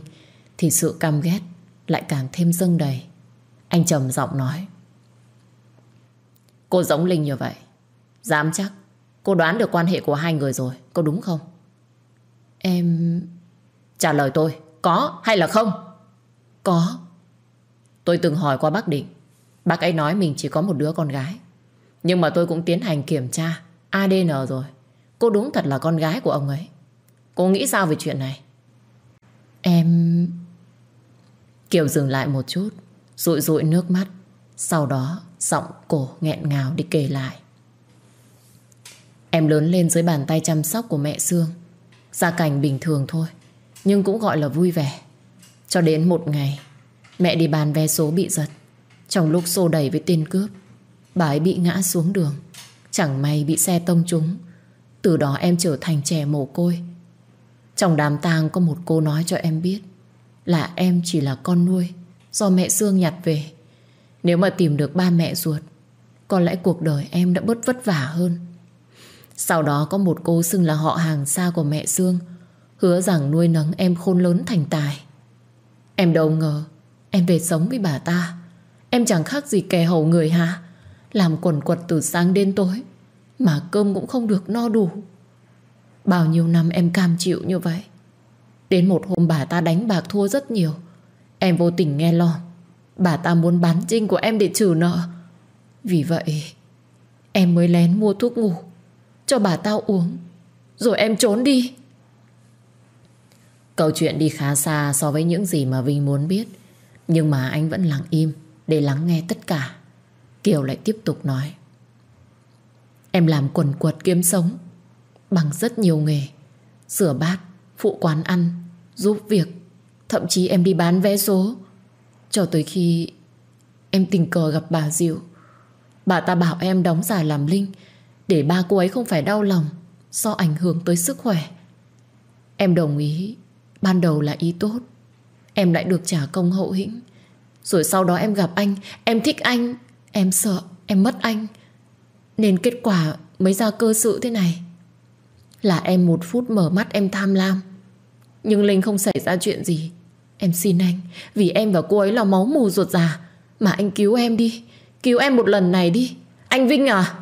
Thì sự căm ghét lại càng thêm dâng đầy Anh trầm giọng nói Cô giống Linh như vậy Dám chắc Cô đoán được quan hệ của hai người rồi Có đúng không Em... Trả lời tôi Có hay là không Có Tôi từng hỏi qua bác Định Bác ấy nói mình chỉ có một đứa con gái Nhưng mà tôi cũng tiến hành kiểm tra ADN rồi Cô đúng thật là con gái của ông ấy Cô nghĩ sao về chuyện này Em... Kiều dừng lại một chút Rụi rụi nước mắt Sau đó Giọng cổ nghẹn ngào đi kể lại Em lớn lên dưới bàn tay chăm sóc của mẹ Sương Gia cảnh bình thường thôi Nhưng cũng gọi là vui vẻ Cho đến một ngày Mẹ đi bàn vé số bị giật Trong lúc xô đẩy với tên cướp Bà ấy bị ngã xuống đường Chẳng may bị xe tông trúng Từ đó em trở thành trẻ mồ côi Trong đám tang có một cô nói cho em biết Là em chỉ là con nuôi Do mẹ Sương nhặt về nếu mà tìm được ba mẹ ruột Có lẽ cuộc đời em đã bớt vất vả hơn Sau đó có một cô xưng là họ hàng xa của mẹ Dương Hứa rằng nuôi nấng em khôn lớn thành tài Em đâu ngờ Em về sống với bà ta Em chẳng khác gì kẻ hầu người hả Làm quần quật từ sáng đến tối Mà cơm cũng không được no đủ Bao nhiêu năm em cam chịu như vậy Đến một hôm bà ta đánh bạc thua rất nhiều Em vô tình nghe lo Bà ta muốn bán trinh của em để trừ nợ Vì vậy Em mới lén mua thuốc ngủ Cho bà tao uống Rồi em trốn đi Câu chuyện đi khá xa so với những gì mà Vinh muốn biết Nhưng mà anh vẫn lặng im Để lắng nghe tất cả Kiều lại tiếp tục nói Em làm quần quật kiếm sống Bằng rất nhiều nghề Sửa bát, phụ quán ăn Giúp việc Thậm chí em đi bán vé số cho tới khi Em tình cờ gặp bà Diệu Bà ta bảo em đóng giả làm Linh Để ba cô ấy không phải đau lòng Do ảnh hưởng tới sức khỏe Em đồng ý Ban đầu là ý tốt Em lại được trả công hậu hĩnh Rồi sau đó em gặp anh Em thích anh Em sợ em mất anh Nên kết quả mới ra cơ sự thế này Là em một phút mở mắt em tham lam Nhưng Linh không xảy ra chuyện gì Em xin anh, vì em và cô ấy là máu mù ruột già. Mà anh cứu em đi, cứu em một lần này đi. Anh Vinh à?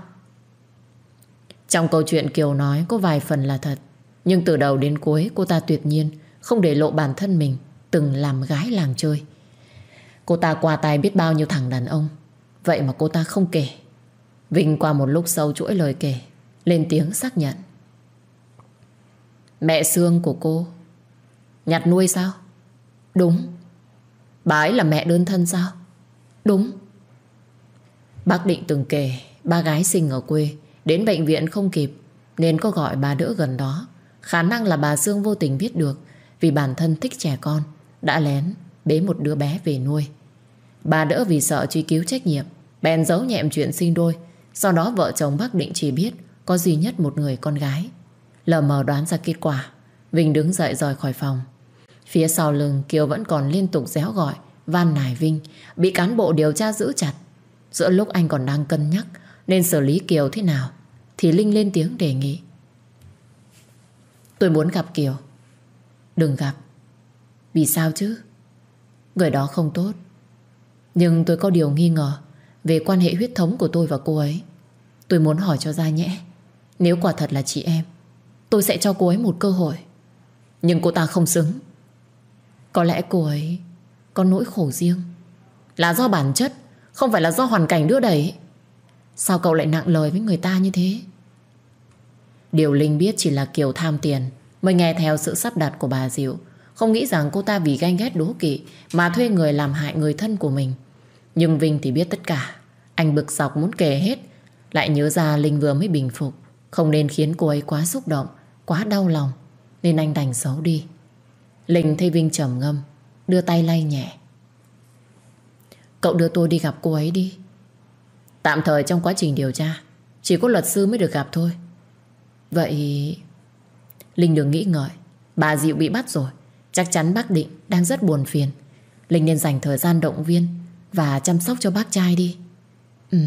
Trong câu chuyện Kiều nói có vài phần là thật. Nhưng từ đầu đến cuối cô ta tuyệt nhiên không để lộ bản thân mình từng làm gái làng chơi. Cô ta qua tay biết bao nhiêu thằng đàn ông. Vậy mà cô ta không kể. Vinh qua một lúc sâu chuỗi lời kể, lên tiếng xác nhận. Mẹ xương của cô Nhặt nuôi sao Đúng Bà ấy là mẹ đơn thân sao Đúng Bác Định từng kể Ba gái sinh ở quê Đến bệnh viện không kịp Nên có gọi bà đỡ gần đó Khả năng là bà Dương vô tình biết được Vì bản thân thích trẻ con Đã lén bế một đứa bé về nuôi Bà đỡ vì sợ truy cứu trách nhiệm Bèn giấu nhẹm chuyện sinh đôi Sau đó vợ chồng bác Định chỉ biết Có duy nhất một người con gái Lờ mờ đoán ra kết quả Vinh đứng dậy rời khỏi phòng Phía sau lưng Kiều vẫn còn liên tục réo gọi van nài Vinh bị cán bộ điều tra giữ chặt. Giữa lúc anh còn đang cân nhắc nên xử lý Kiều thế nào thì Linh lên tiếng đề nghị. Tôi muốn gặp Kiều. Đừng gặp. Vì sao chứ? Người đó không tốt. Nhưng tôi có điều nghi ngờ về quan hệ huyết thống của tôi và cô ấy. Tôi muốn hỏi cho ra nhẽ. Nếu quả thật là chị em, tôi sẽ cho cô ấy một cơ hội. Nhưng cô ta không xứng. Có lẽ cô ấy có nỗi khổ riêng. Là do bản chất, không phải là do hoàn cảnh đưa đẩy. Sao cậu lại nặng lời với người ta như thế? Điều Linh biết chỉ là kiểu tham tiền, mới nghe theo sự sắp đặt của bà Diệu. Không nghĩ rằng cô ta vì ganh ghét đố kỵ mà thuê người làm hại người thân của mình. Nhưng Vinh thì biết tất cả. Anh bực dọc muốn kể hết. Lại nhớ ra Linh vừa mới bình phục. Không nên khiến cô ấy quá xúc động, quá đau lòng. Nên anh đành xấu đi. Linh thấy Vinh trầm ngâm Đưa tay lay nhẹ Cậu đưa tôi đi gặp cô ấy đi Tạm thời trong quá trình điều tra Chỉ có luật sư mới được gặp thôi Vậy Linh đừng nghĩ ngợi Bà Diệu bị bắt rồi Chắc chắn bác Định đang rất buồn phiền Linh nên dành thời gian động viên Và chăm sóc cho bác trai đi Ừ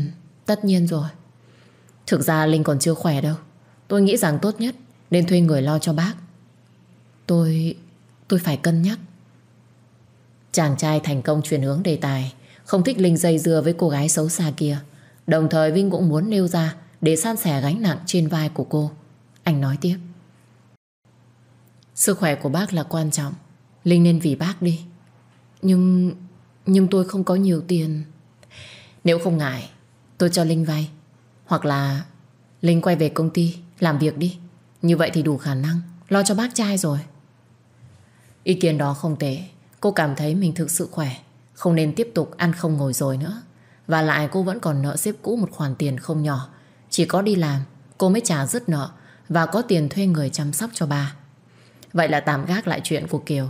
tất nhiên rồi Thực ra Linh còn chưa khỏe đâu Tôi nghĩ rằng tốt nhất Nên thuê người lo cho bác Tôi Tôi phải cân nhắc Chàng trai thành công chuyển hướng đề tài Không thích Linh dây dưa với cô gái xấu xa kia Đồng thời Vinh cũng muốn nêu ra Để san sẻ gánh nặng trên vai của cô Anh nói tiếp Sức khỏe của bác là quan trọng Linh nên vì bác đi Nhưng... nhưng tôi không có nhiều tiền Nếu không ngại Tôi cho Linh vay Hoặc là Linh quay về công ty Làm việc đi Như vậy thì đủ khả năng Lo cho bác trai rồi Ý kiến đó không tệ Cô cảm thấy mình thực sự khỏe Không nên tiếp tục ăn không ngồi rồi nữa Và lại cô vẫn còn nợ xếp cũ một khoản tiền không nhỏ Chỉ có đi làm Cô mới trả dứt nợ Và có tiền thuê người chăm sóc cho bà Vậy là tạm gác lại chuyện của Kiều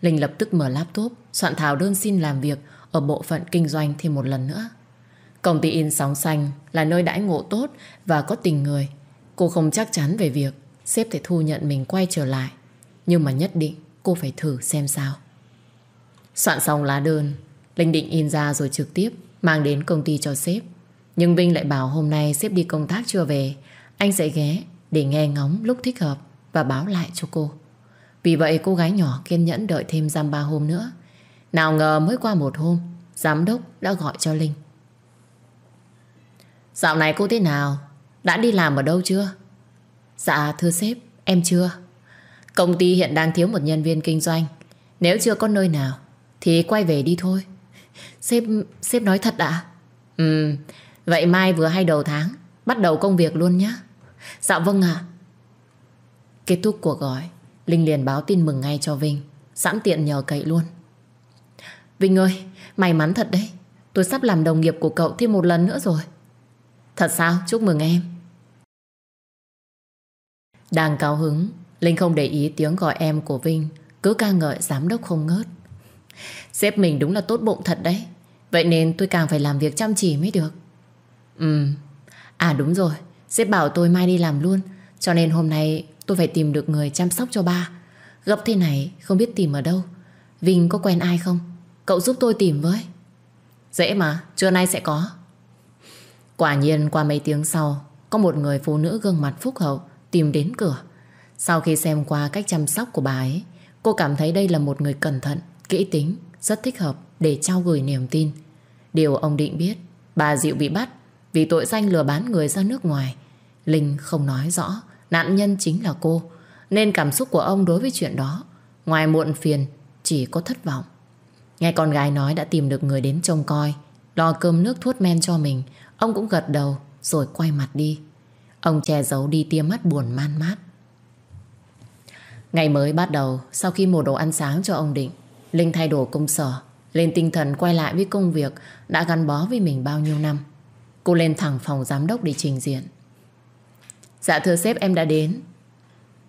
Linh lập tức mở laptop Soạn thảo đơn xin làm việc Ở bộ phận kinh doanh thêm một lần nữa Công ty in sóng xanh là nơi đãi ngộ tốt Và có tình người Cô không chắc chắn về việc Sếp thể thu nhận mình quay trở lại Nhưng mà nhất định Cô phải thử xem sao Soạn xong lá đơn Linh định in ra rồi trực tiếp Mang đến công ty cho sếp Nhưng Vinh lại bảo hôm nay sếp đi công tác chưa về Anh sẽ ghé để nghe ngóng lúc thích hợp Và báo lại cho cô Vì vậy cô gái nhỏ kiên nhẫn đợi thêm giam ba hôm nữa Nào ngờ mới qua một hôm Giám đốc đã gọi cho Linh Dạo này cô thế nào? Đã đi làm ở đâu chưa? Dạ thưa sếp, em chưa Công ty hiện đang thiếu một nhân viên kinh doanh. Nếu chưa có nơi nào, thì quay về đi thôi. Sếp, sếp nói thật ạ? Ừ, vậy mai vừa hay đầu tháng, bắt đầu công việc luôn nhé. Dạ vâng ạ. Kết thúc cuộc gọi, Linh liền báo tin mừng ngay cho Vinh, sẵn tiện nhờ cậy luôn. Vinh ơi, may mắn thật đấy. Tôi sắp làm đồng nghiệp của cậu thêm một lần nữa rồi. Thật sao? Chúc mừng em. Đang cao hứng, Linh không để ý tiếng gọi em của Vinh Cứ ca ngợi giám đốc không ngớt Sếp mình đúng là tốt bụng thật đấy Vậy nên tôi càng phải làm việc chăm chỉ mới được Ừ À đúng rồi Sếp bảo tôi mai đi làm luôn Cho nên hôm nay tôi phải tìm được người chăm sóc cho ba gặp thế này không biết tìm ở đâu Vinh có quen ai không Cậu giúp tôi tìm với Dễ mà trưa nay sẽ có Quả nhiên qua mấy tiếng sau Có một người phụ nữ gương mặt phúc hậu Tìm đến cửa sau khi xem qua cách chăm sóc của bà ấy, cô cảm thấy đây là một người cẩn thận, kỹ tính, rất thích hợp để trao gửi niềm tin. Điều ông Định biết, bà Diệu bị bắt vì tội danh lừa bán người ra nước ngoài. Linh không nói rõ nạn nhân chính là cô, nên cảm xúc của ông đối với chuyện đó, ngoài muộn phiền, chỉ có thất vọng. Nghe con gái nói đã tìm được người đến trông coi, lo cơm nước thuốc men cho mình, ông cũng gật đầu rồi quay mặt đi. Ông che giấu đi tia mắt buồn man mát Ngày mới bắt đầu sau khi mua đồ ăn sáng cho ông Định, Linh thay đổi công sở, lên tinh thần quay lại với công việc đã gắn bó với mình bao nhiêu năm. Cô lên thẳng phòng giám đốc để trình diện. Dạ thưa sếp em đã đến.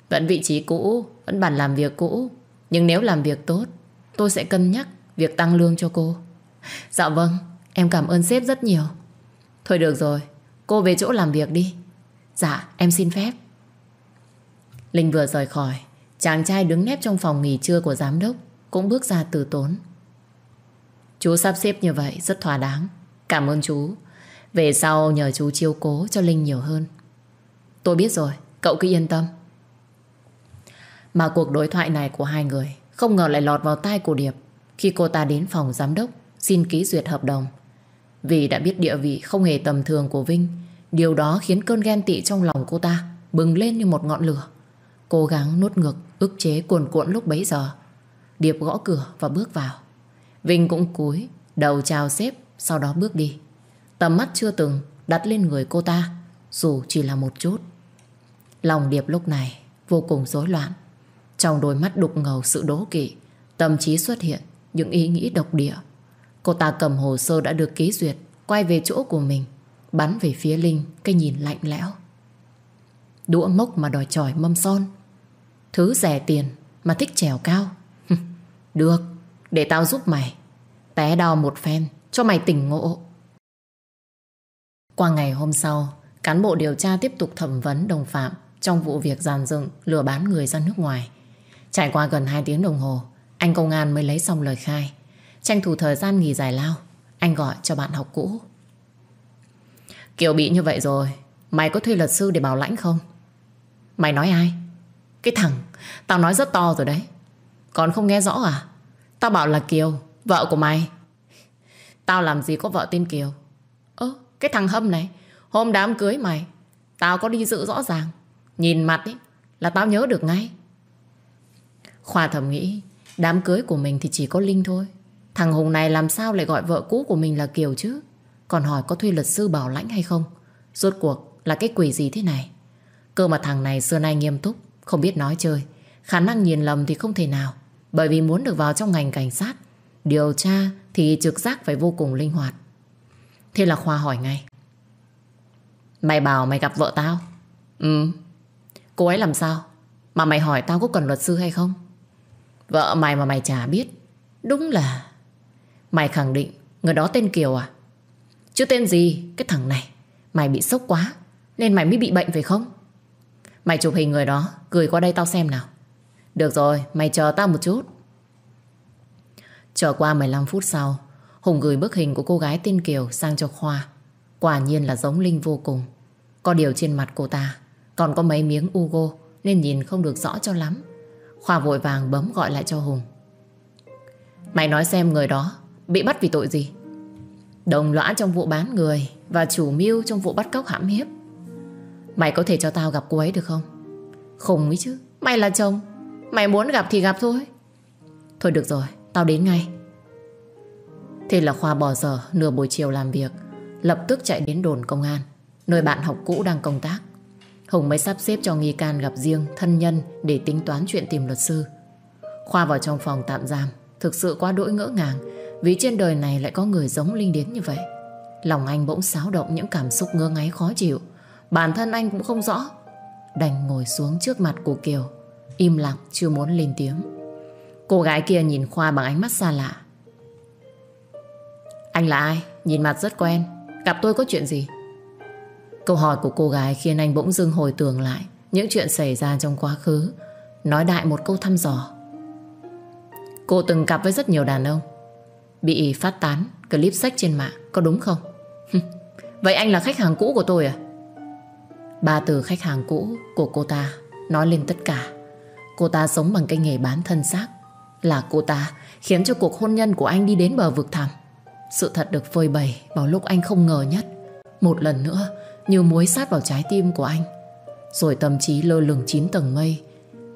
Vẫn vị trí cũ, vẫn bàn làm việc cũ. Nhưng nếu làm việc tốt, tôi sẽ cân nhắc việc tăng lương cho cô. Dạ vâng, em cảm ơn sếp rất nhiều. Thôi được rồi, cô về chỗ làm việc đi. Dạ, em xin phép. Linh vừa rời khỏi, Chàng trai đứng nép trong phòng nghỉ trưa của giám đốc Cũng bước ra từ tốn Chú sắp xếp như vậy rất thỏa đáng Cảm ơn chú Về sau nhờ chú chiêu cố cho Linh nhiều hơn Tôi biết rồi Cậu cứ yên tâm Mà cuộc đối thoại này của hai người Không ngờ lại lọt vào tai của Điệp Khi cô ta đến phòng giám đốc Xin ký duyệt hợp đồng Vì đã biết địa vị không hề tầm thường của Vinh Điều đó khiến cơn ghen tị trong lòng cô ta Bừng lên như một ngọn lửa Cố gắng nuốt ngược ức chế cuồn cuộn lúc bấy giờ Điệp gõ cửa và bước vào Vinh cũng cúi Đầu chào xếp Sau đó bước đi Tầm mắt chưa từng đặt lên người cô ta Dù chỉ là một chút Lòng Điệp lúc này vô cùng rối loạn Trong đôi mắt đục ngầu sự đố kỵ Tâm trí xuất hiện Những ý nghĩ độc địa Cô ta cầm hồ sơ đã được ký duyệt Quay về chỗ của mình Bắn về phía Linh Cái nhìn lạnh lẽo Đũa mốc mà đòi tròi mâm son Thứ rẻ tiền mà thích trèo cao Được Để tao giúp mày Té đau một phen cho mày tỉnh ngộ Qua ngày hôm sau Cán bộ điều tra tiếp tục thẩm vấn đồng phạm Trong vụ việc giàn dựng Lừa bán người ra nước ngoài Trải qua gần 2 tiếng đồng hồ Anh công an mới lấy xong lời khai Tranh thủ thời gian nghỉ giải lao Anh gọi cho bạn học cũ Kiểu bị như vậy rồi Mày có thuê luật sư để bảo lãnh không? Mày nói ai? Cái thằng Tao nói rất to rồi đấy Còn không nghe rõ à Tao bảo là Kiều Vợ của mày Tao làm gì có vợ tên Kiều Ơ cái thằng Hâm này Hôm đám cưới mày Tao có đi dự rõ ràng Nhìn mặt ấy là tao nhớ được ngay Khoa thầm nghĩ Đám cưới của mình thì chỉ có Linh thôi Thằng Hùng này làm sao lại gọi vợ cũ của mình là Kiều chứ Còn hỏi có thuê luật sư bảo lãnh hay không Rốt cuộc là cái quỷ gì thế này Cơ mà thằng này xưa nay nghiêm túc không biết nói chơi Khả năng nhìn lầm thì không thể nào Bởi vì muốn được vào trong ngành cảnh sát Điều tra thì trực giác phải vô cùng linh hoạt Thế là Khoa hỏi ngay Mày bảo mày gặp vợ tao Ừ Cô ấy làm sao Mà mày hỏi tao có cần luật sư hay không Vợ mày mà mày chả biết Đúng là Mày khẳng định người đó tên Kiều à Chứ tên gì cái thằng này Mày bị sốc quá Nên mày mới bị bệnh phải không Mày chụp hình người đó Gửi qua đây tao xem nào Được rồi mày chờ tao một chút Chờ qua 15 phút sau Hùng gửi bức hình của cô gái tên Kiều sang cho Khoa Quả nhiên là giống Linh vô cùng Có điều trên mặt cô ta Còn có mấy miếng Ugo Nên nhìn không được rõ cho lắm Khoa vội vàng bấm gọi lại cho Hùng Mày nói xem người đó Bị bắt vì tội gì Đồng lõa trong vụ bán người Và chủ mưu trong vụ bắt cóc hãm hiếp Mày có thể cho tao gặp cô ấy được không Khùng ấy chứ Mày là chồng Mày muốn gặp thì gặp thôi Thôi được rồi Tao đến ngay Thế là Khoa bỏ giờ nửa buổi chiều làm việc Lập tức chạy đến đồn công an Nơi bạn học cũ đang công tác Hùng mới sắp xếp cho nghi can gặp riêng Thân nhân để tính toán chuyện tìm luật sư Khoa vào trong phòng tạm giam Thực sự quá đỗi ngỡ ngàng Vì trên đời này lại có người giống Linh đến như vậy Lòng anh bỗng xáo động những cảm xúc ngơ ngáy khó chịu Bản thân anh cũng không rõ Đành ngồi xuống trước mặt của Kiều Im lặng chưa muốn lên tiếng Cô gái kia nhìn Khoa bằng ánh mắt xa lạ Anh là ai? Nhìn mặt rất quen Gặp tôi có chuyện gì? Câu hỏi của cô gái khiến anh bỗng dưng hồi tưởng lại Những chuyện xảy ra trong quá khứ Nói đại một câu thăm dò Cô từng gặp với rất nhiều đàn ông Bị phát tán clip sách trên mạng Có đúng không? Vậy anh là khách hàng cũ của tôi à? Ba từ khách hàng cũ của cô ta nói lên tất cả. Cô ta sống bằng cái nghề bán thân xác. Là cô ta khiến cho cuộc hôn nhân của anh đi đến bờ vực thẳm. Sự thật được phơi bày vào lúc anh không ngờ nhất. Một lần nữa, như muối sát vào trái tim của anh. Rồi tâm trí lơ lửng chín tầng mây,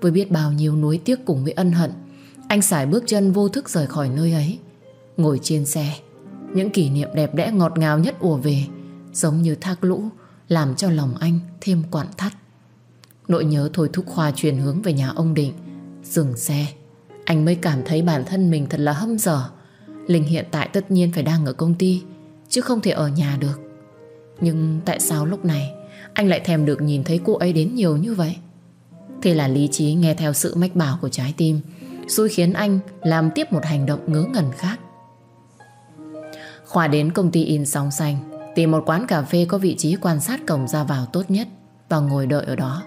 với biết bao nhiêu nuối tiếc cùng với ân hận. Anh xài bước chân vô thức rời khỏi nơi ấy. Ngồi trên xe, những kỷ niệm đẹp đẽ ngọt ngào nhất ùa về, giống như thác lũ làm cho lòng anh thêm quặn thắt. Nỗi nhớ thôi thúc Khoa chuyển hướng về nhà ông Định, dừng xe. Anh mới cảm thấy bản thân mình thật là hâm dở. Linh hiện tại tất nhiên phải đang ở công ty, chứ không thể ở nhà được. Nhưng tại sao lúc này anh lại thèm được nhìn thấy cô ấy đến nhiều như vậy? Thế là lý trí nghe theo sự mách bảo của trái tim, xui khiến anh làm tiếp một hành động ngớ ngẩn khác. Khoa đến công ty in sóng xanh Tìm một quán cà phê có vị trí quan sát cổng ra vào tốt nhất và ngồi đợi ở đó.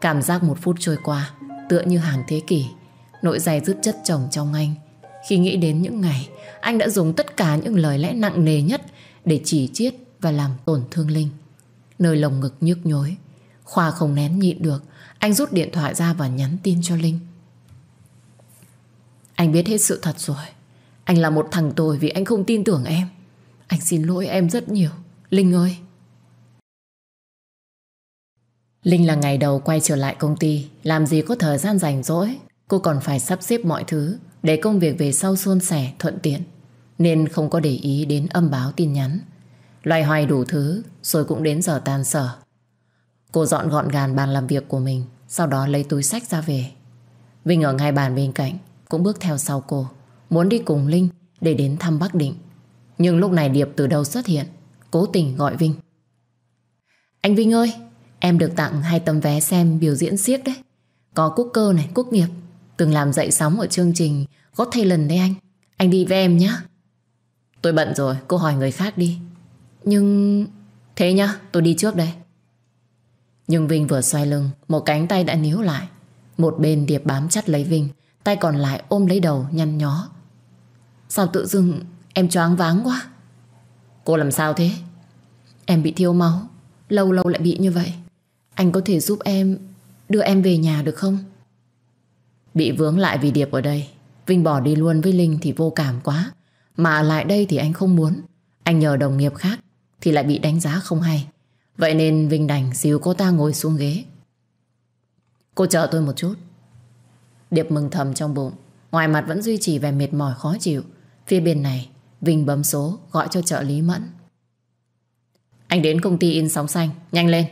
Cảm giác một phút trôi qua, tựa như hàng thế kỷ, nội dày dứt chất chồng trong anh. Khi nghĩ đến những ngày, anh đã dùng tất cả những lời lẽ nặng nề nhất để chỉ chiết và làm tổn thương Linh. Nơi lồng ngực nhức nhối, Khoa không nén nhịn được, anh rút điện thoại ra và nhắn tin cho Linh. Anh biết hết sự thật rồi. Anh là một thằng tồi vì anh không tin tưởng em. Anh xin lỗi em rất nhiều. Linh ơi Linh là ngày đầu quay trở lại công ty Làm gì có thời gian rảnh rỗi Cô còn phải sắp xếp mọi thứ Để công việc về sau suôn sẻ thuận tiện Nên không có để ý đến âm báo tin nhắn Loay hoay đủ thứ Rồi cũng đến giờ tan sở Cô dọn gọn gàng bàn làm việc của mình Sau đó lấy túi sách ra về Vinh ở ngay bàn bên cạnh Cũng bước theo sau cô Muốn đi cùng Linh để đến thăm Bắc Định Nhưng lúc này Điệp từ đâu xuất hiện Cố tình gọi Vinh Anh Vinh ơi Em được tặng hai tấm vé xem biểu diễn siết đấy Có quốc cơ này quốc nghiệp Từng làm dậy sóng ở chương trình Gót thay lần đấy anh Anh đi với em nhé Tôi bận rồi cô hỏi người khác đi Nhưng... Thế nhá tôi đi trước đây Nhưng Vinh vừa xoay lưng Một cánh tay đã níu lại Một bên Điệp bám chặt lấy Vinh Tay còn lại ôm lấy đầu nhăn nhó Sao tự dưng em choáng váng quá Cô làm sao thế? Em bị thiếu máu, lâu lâu lại bị như vậy. Anh có thể giúp em đưa em về nhà được không? Bị vướng lại vì Điệp ở đây. Vinh bỏ đi luôn với Linh thì vô cảm quá. Mà lại đây thì anh không muốn. Anh nhờ đồng nghiệp khác thì lại bị đánh giá không hay. Vậy nên Vinh đành dìu cô ta ngồi xuống ghế. Cô chờ tôi một chút. Điệp mừng thầm trong bụng. Ngoài mặt vẫn duy trì vẻ mệt mỏi khó chịu. Phía bên này Vinh bấm số gọi cho trợ lý Mẫn. Anh đến công ty in sóng xanh, nhanh lên.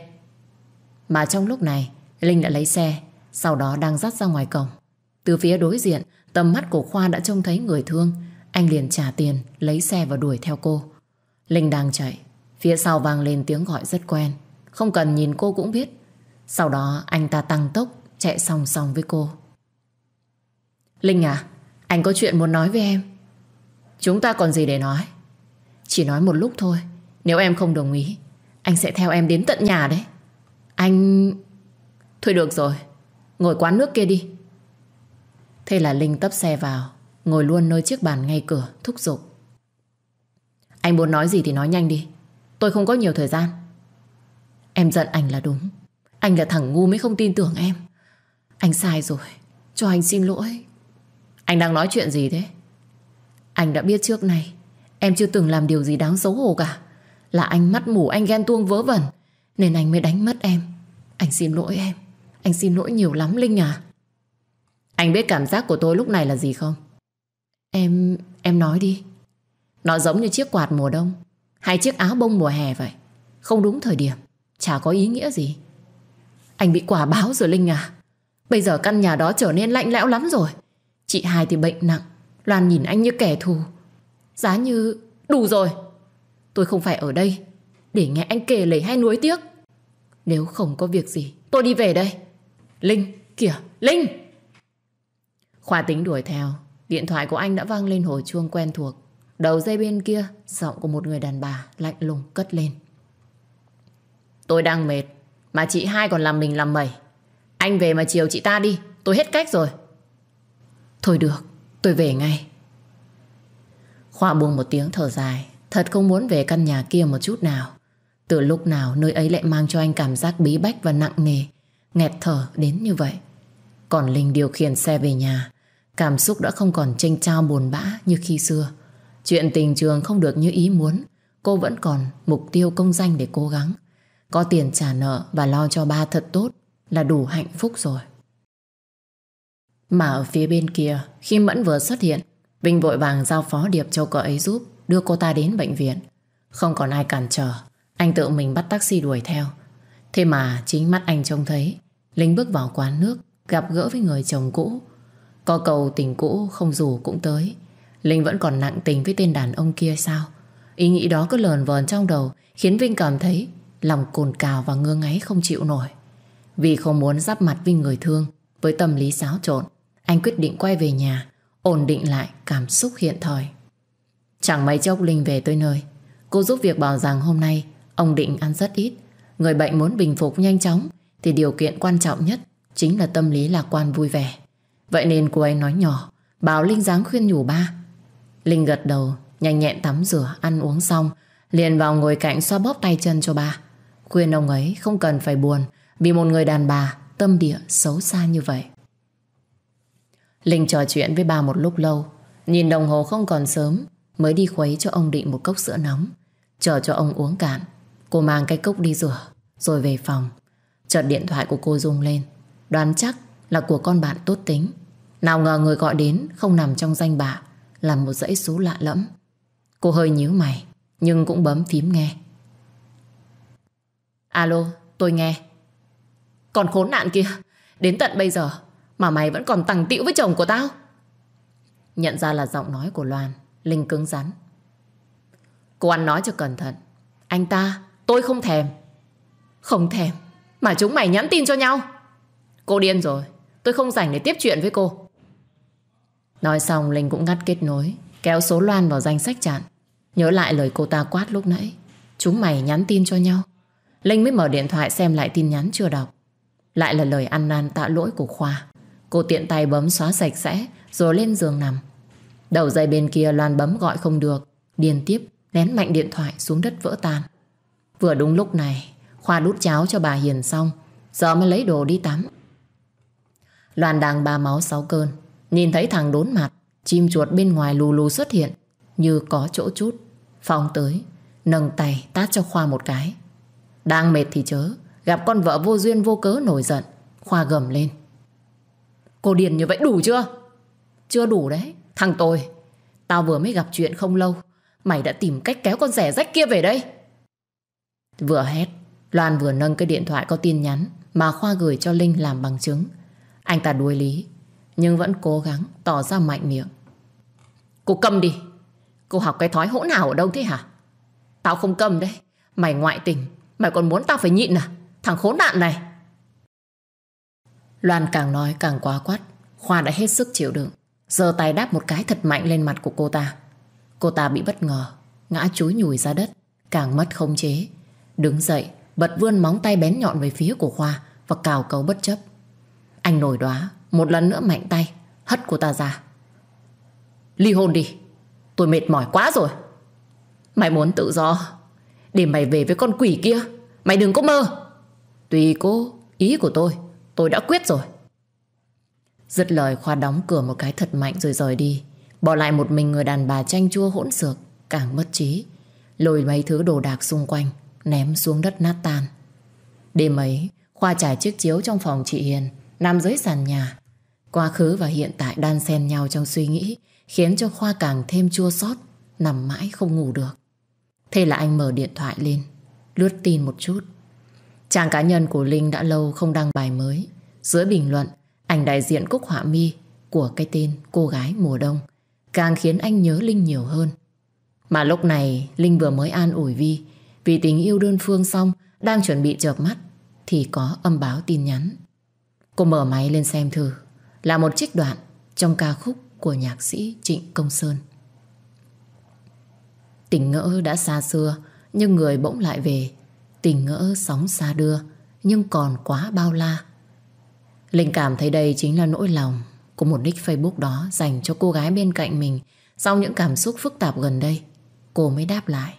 Mà trong lúc này, Linh đã lấy xe, sau đó đang dắt ra ngoài cổng. Từ phía đối diện, tầm mắt của Khoa đã trông thấy người thương. Anh liền trả tiền, lấy xe và đuổi theo cô. Linh đang chạy, phía sau vang lên tiếng gọi rất quen. Không cần nhìn cô cũng biết. Sau đó anh ta tăng tốc, chạy song song với cô. Linh à, anh có chuyện muốn nói với em. Chúng ta còn gì để nói Chỉ nói một lúc thôi Nếu em không đồng ý Anh sẽ theo em đến tận nhà đấy Anh... Thôi được rồi Ngồi quán nước kia đi Thế là Linh tấp xe vào Ngồi luôn nơi chiếc bàn ngay cửa Thúc giục Anh muốn nói gì thì nói nhanh đi Tôi không có nhiều thời gian Em giận anh là đúng Anh là thằng ngu mới không tin tưởng em Anh sai rồi Cho anh xin lỗi Anh đang nói chuyện gì thế anh đã biết trước này Em chưa từng làm điều gì đáng xấu hổ cả Là anh mắt mù anh ghen tuông vớ vẩn Nên anh mới đánh mất em Anh xin lỗi em Anh xin lỗi nhiều lắm Linh à Anh biết cảm giác của tôi lúc này là gì không Em... em nói đi Nó giống như chiếc quạt mùa đông Hay chiếc áo bông mùa hè vậy Không đúng thời điểm Chả có ý nghĩa gì Anh bị quả báo rồi Linh à Bây giờ căn nhà đó trở nên lạnh lẽo lắm rồi Chị hai thì bệnh nặng Loan nhìn anh như kẻ thù Giá như đủ rồi Tôi không phải ở đây Để nghe anh kể lể hay nuối tiếc Nếu không có việc gì tôi đi về đây Linh kìa Linh Khoa tính đuổi theo Điện thoại của anh đã vang lên hồi chuông quen thuộc Đầu dây bên kia Giọng của một người đàn bà lạnh lùng cất lên Tôi đang mệt Mà chị hai còn làm mình làm mẩy Anh về mà chiều chị ta đi Tôi hết cách rồi Thôi được Tôi về ngay Khoa buông một tiếng thở dài Thật không muốn về căn nhà kia một chút nào Từ lúc nào nơi ấy lại mang cho anh cảm giác bí bách và nặng nề Nghẹt thở đến như vậy Còn Linh điều khiển xe về nhà Cảm xúc đã không còn tranh trao buồn bã như khi xưa Chuyện tình trường không được như ý muốn Cô vẫn còn mục tiêu công danh để cố gắng Có tiền trả nợ và lo cho ba thật tốt Là đủ hạnh phúc rồi mà ở phía bên kia, khi Mẫn vừa xuất hiện, Vinh vội vàng giao phó điệp cho cậu ấy giúp đưa cô ta đến bệnh viện. Không còn ai cản trở, anh tự mình bắt taxi đuổi theo. Thế mà chính mắt anh trông thấy, Linh bước vào quán nước, gặp gỡ với người chồng cũ. Có cầu tình cũ không rủ cũng tới. Linh vẫn còn nặng tình với tên đàn ông kia sao? Ý nghĩ đó cứ lờn vờn trong đầu, khiến Vinh cảm thấy lòng cồn cào và ngơ ngáy không chịu nổi. Vì không muốn giáp mặt với người thương với tâm lý xáo trộn, anh quyết định quay về nhà Ổn định lại cảm xúc hiện thời Chẳng mấy chốc Linh về tới nơi Cô giúp việc bảo rằng hôm nay Ông Định ăn rất ít Người bệnh muốn bình phục nhanh chóng Thì điều kiện quan trọng nhất Chính là tâm lý lạc quan vui vẻ Vậy nên cô ấy nói nhỏ Bảo Linh dáng khuyên nhủ ba Linh gật đầu Nhanh nhẹn tắm rửa ăn uống xong Liền vào ngồi cạnh xoa bóp tay chân cho ba Khuyên ông ấy không cần phải buồn Vì một người đàn bà tâm địa xấu xa như vậy Linh trò chuyện với ba một lúc lâu Nhìn đồng hồ không còn sớm Mới đi khuấy cho ông Định một cốc sữa nóng Chờ cho ông uống cạn Cô mang cái cốc đi rửa Rồi về phòng Chợt điện thoại của cô rung lên Đoán chắc là của con bạn tốt tính Nào ngờ người gọi đến không nằm trong danh bạ Là một dãy số lạ lẫm Cô hơi nhíu mày Nhưng cũng bấm phím nghe Alo tôi nghe Còn khốn nạn kia Đến tận bây giờ mà mày vẫn còn tằng tịu với chồng của tao Nhận ra là giọng nói của Loan Linh cứng rắn Cô ăn nói cho cẩn thận Anh ta tôi không thèm Không thèm Mà chúng mày nhắn tin cho nhau Cô điên rồi Tôi không rảnh để tiếp chuyện với cô Nói xong Linh cũng ngắt kết nối Kéo số Loan vào danh sách chặn Nhớ lại lời cô ta quát lúc nãy Chúng mày nhắn tin cho nhau Linh mới mở điện thoại xem lại tin nhắn chưa đọc Lại là lời ăn nan tạ lỗi của Khoa Cô tiện tay bấm xóa sạch sẽ Rồi lên giường nằm Đầu dây bên kia Loan bấm gọi không được Điền tiếp nén mạnh điện thoại xuống đất vỡ tan Vừa đúng lúc này Khoa đút cháo cho bà Hiền xong Giờ mới lấy đồ đi tắm Loan đang ba máu sáu cơn Nhìn thấy thằng đốn mặt Chim chuột bên ngoài lù lù xuất hiện Như có chỗ chút Phong tới Nâng tay tát cho Khoa một cái Đang mệt thì chớ Gặp con vợ vô duyên vô cớ nổi giận Khoa gầm lên Cô điền như vậy đủ chưa? Chưa đủ đấy. Thằng tôi, tao vừa mới gặp chuyện không lâu. Mày đã tìm cách kéo con rẻ rách kia về đây. Vừa hét, Loan vừa nâng cái điện thoại có tin nhắn mà Khoa gửi cho Linh làm bằng chứng. Anh ta đuối lý, nhưng vẫn cố gắng tỏ ra mạnh miệng. Cô cầm đi. Cô học cái thói hỗn nào ở đâu thế hả? Tao không cầm đấy. Mày ngoại tình, mày còn muốn tao phải nhịn à? Thằng khốn nạn này. Loan càng nói càng quá quát Khoa đã hết sức chịu đựng Giờ tay đáp một cái thật mạnh lên mặt của cô ta Cô ta bị bất ngờ Ngã chúi nhùi ra đất Càng mất không chế Đứng dậy bật vươn móng tay bén nhọn về phía của Khoa Và cào cấu bất chấp Anh nổi đoá Một lần nữa mạnh tay Hất cô ta ra Ly hôn đi Tôi mệt mỏi quá rồi Mày muốn tự do Để mày về với con quỷ kia Mày đừng có mơ Tùy cô Ý của tôi Tôi đã quyết rồi Dứt lời Khoa đóng cửa một cái thật mạnh rồi rời đi Bỏ lại một mình người đàn bà chanh chua hỗn xược Càng mất trí Lôi mấy thứ đồ đạc xung quanh Ném xuống đất nát tan Đêm ấy Khoa trải chiếc chiếu trong phòng chị Hiền Nằm dưới sàn nhà Quá khứ và hiện tại đan xen nhau trong suy nghĩ Khiến cho Khoa càng thêm chua xót Nằm mãi không ngủ được Thế là anh mở điện thoại lên Lướt tin một chút Trang cá nhân của Linh đã lâu không đăng bài mới. Dưới bình luận, ảnh đại diện Cúc Họa Mi của cái tên cô gái mùa đông càng khiến anh nhớ Linh nhiều hơn. Mà lúc này Linh vừa mới an ủi Vi vì tình yêu đơn phương xong đang chuẩn bị chợp mắt thì có âm báo tin nhắn. Cô mở máy lên xem thử là một trích đoạn trong ca khúc của nhạc sĩ Trịnh Công Sơn. Tình ngỡ đã xa xưa nhưng người bỗng lại về Tình ngỡ sóng xa đưa Nhưng còn quá bao la Linh cảm thấy đây chính là nỗi lòng Của một nick Facebook đó Dành cho cô gái bên cạnh mình Sau những cảm xúc phức tạp gần đây Cô mới đáp lại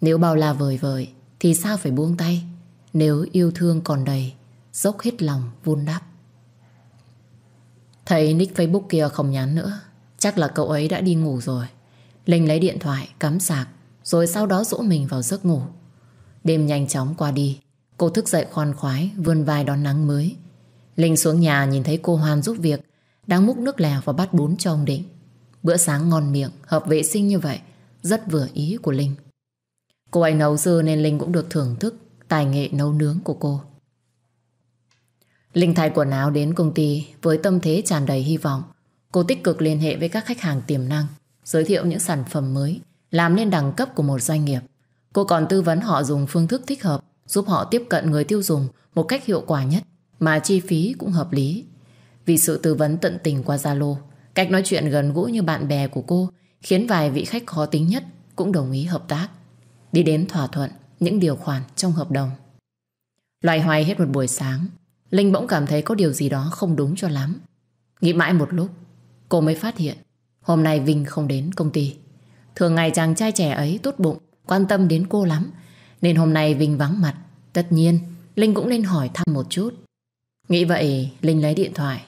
Nếu bao la vời vời Thì sao phải buông tay Nếu yêu thương còn đầy Dốc hết lòng vun đắp Thấy nick Facebook kia không nhắn nữa Chắc là cậu ấy đã đi ngủ rồi Linh lấy điện thoại cắm sạc Rồi sau đó dỗ mình vào giấc ngủ Đêm nhanh chóng qua đi Cô thức dậy khoan khoái Vươn vai đón nắng mới Linh xuống nhà nhìn thấy cô Hoan giúp việc Đang múc nước lèo và bắt bún cho ông Định Bữa sáng ngon miệng Hợp vệ sinh như vậy Rất vừa ý của Linh Cô ấy nấu dưa nên Linh cũng được thưởng thức Tài nghệ nấu nướng của cô Linh thay quần áo đến công ty với tâm thế tràn đầy hy vọng. Cô tích cực liên hệ với các khách hàng tiềm năng, giới thiệu những sản phẩm mới, làm nên đẳng cấp của một doanh nghiệp. Cô còn tư vấn họ dùng phương thức thích hợp giúp họ tiếp cận người tiêu dùng một cách hiệu quả nhất mà chi phí cũng hợp lý. Vì sự tư vấn tận tình qua Zalo, cách nói chuyện gần gũi như bạn bè của cô khiến vài vị khách khó tính nhất cũng đồng ý hợp tác. Đi đến thỏa thuận những điều khoản trong hợp đồng. Loài hoài hết một buổi sáng, Linh bỗng cảm thấy có điều gì đó không đúng cho lắm. Nghĩ mãi một lúc, cô mới phát hiện hôm nay Vinh không đến công ty. Thường ngày chàng trai trẻ ấy tốt bụng quan tâm đến cô lắm Nên hôm nay Vinh vắng mặt Tất nhiên Linh cũng nên hỏi thăm một chút Nghĩ vậy Linh lấy điện thoại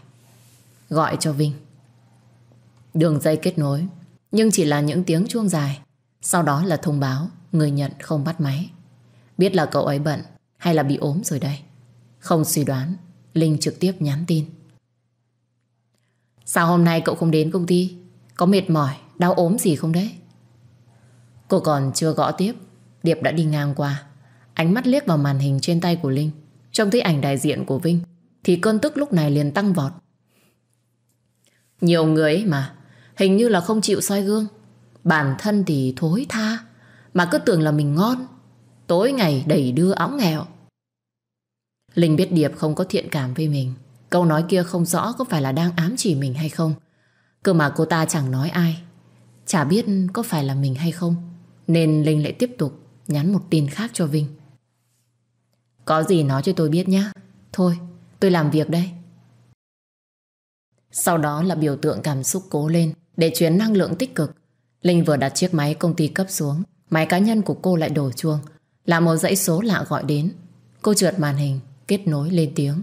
Gọi cho Vinh Đường dây kết nối Nhưng chỉ là những tiếng chuông dài Sau đó là thông báo Người nhận không bắt máy Biết là cậu ấy bận Hay là bị ốm rồi đây Không suy đoán Linh trực tiếp nhắn tin Sao hôm nay cậu không đến công ty Có mệt mỏi, đau ốm gì không đấy Cô còn chưa gõ tiếp Điệp đã đi ngang qua Ánh mắt liếc vào màn hình trên tay của Linh Trông thấy ảnh đại diện của Vinh Thì cơn tức lúc này liền tăng vọt Nhiều người ấy mà Hình như là không chịu soi gương Bản thân thì thối tha Mà cứ tưởng là mình ngon Tối ngày đầy đưa óng nghèo Linh biết Điệp không có thiện cảm với mình Câu nói kia không rõ có phải là đang ám chỉ mình hay không Cơ mà cô ta chẳng nói ai Chả biết có phải là mình hay không nên Linh lại tiếp tục nhắn một tin khác cho Vinh. Có gì nói cho tôi biết nhé. Thôi, tôi làm việc đây. Sau đó là biểu tượng cảm xúc cố lên để chuyển năng lượng tích cực. Linh vừa đặt chiếc máy công ty cấp xuống, máy cá nhân của cô lại đổ chuông, là một dãy số lạ gọi đến. Cô trượt màn hình, kết nối lên tiếng.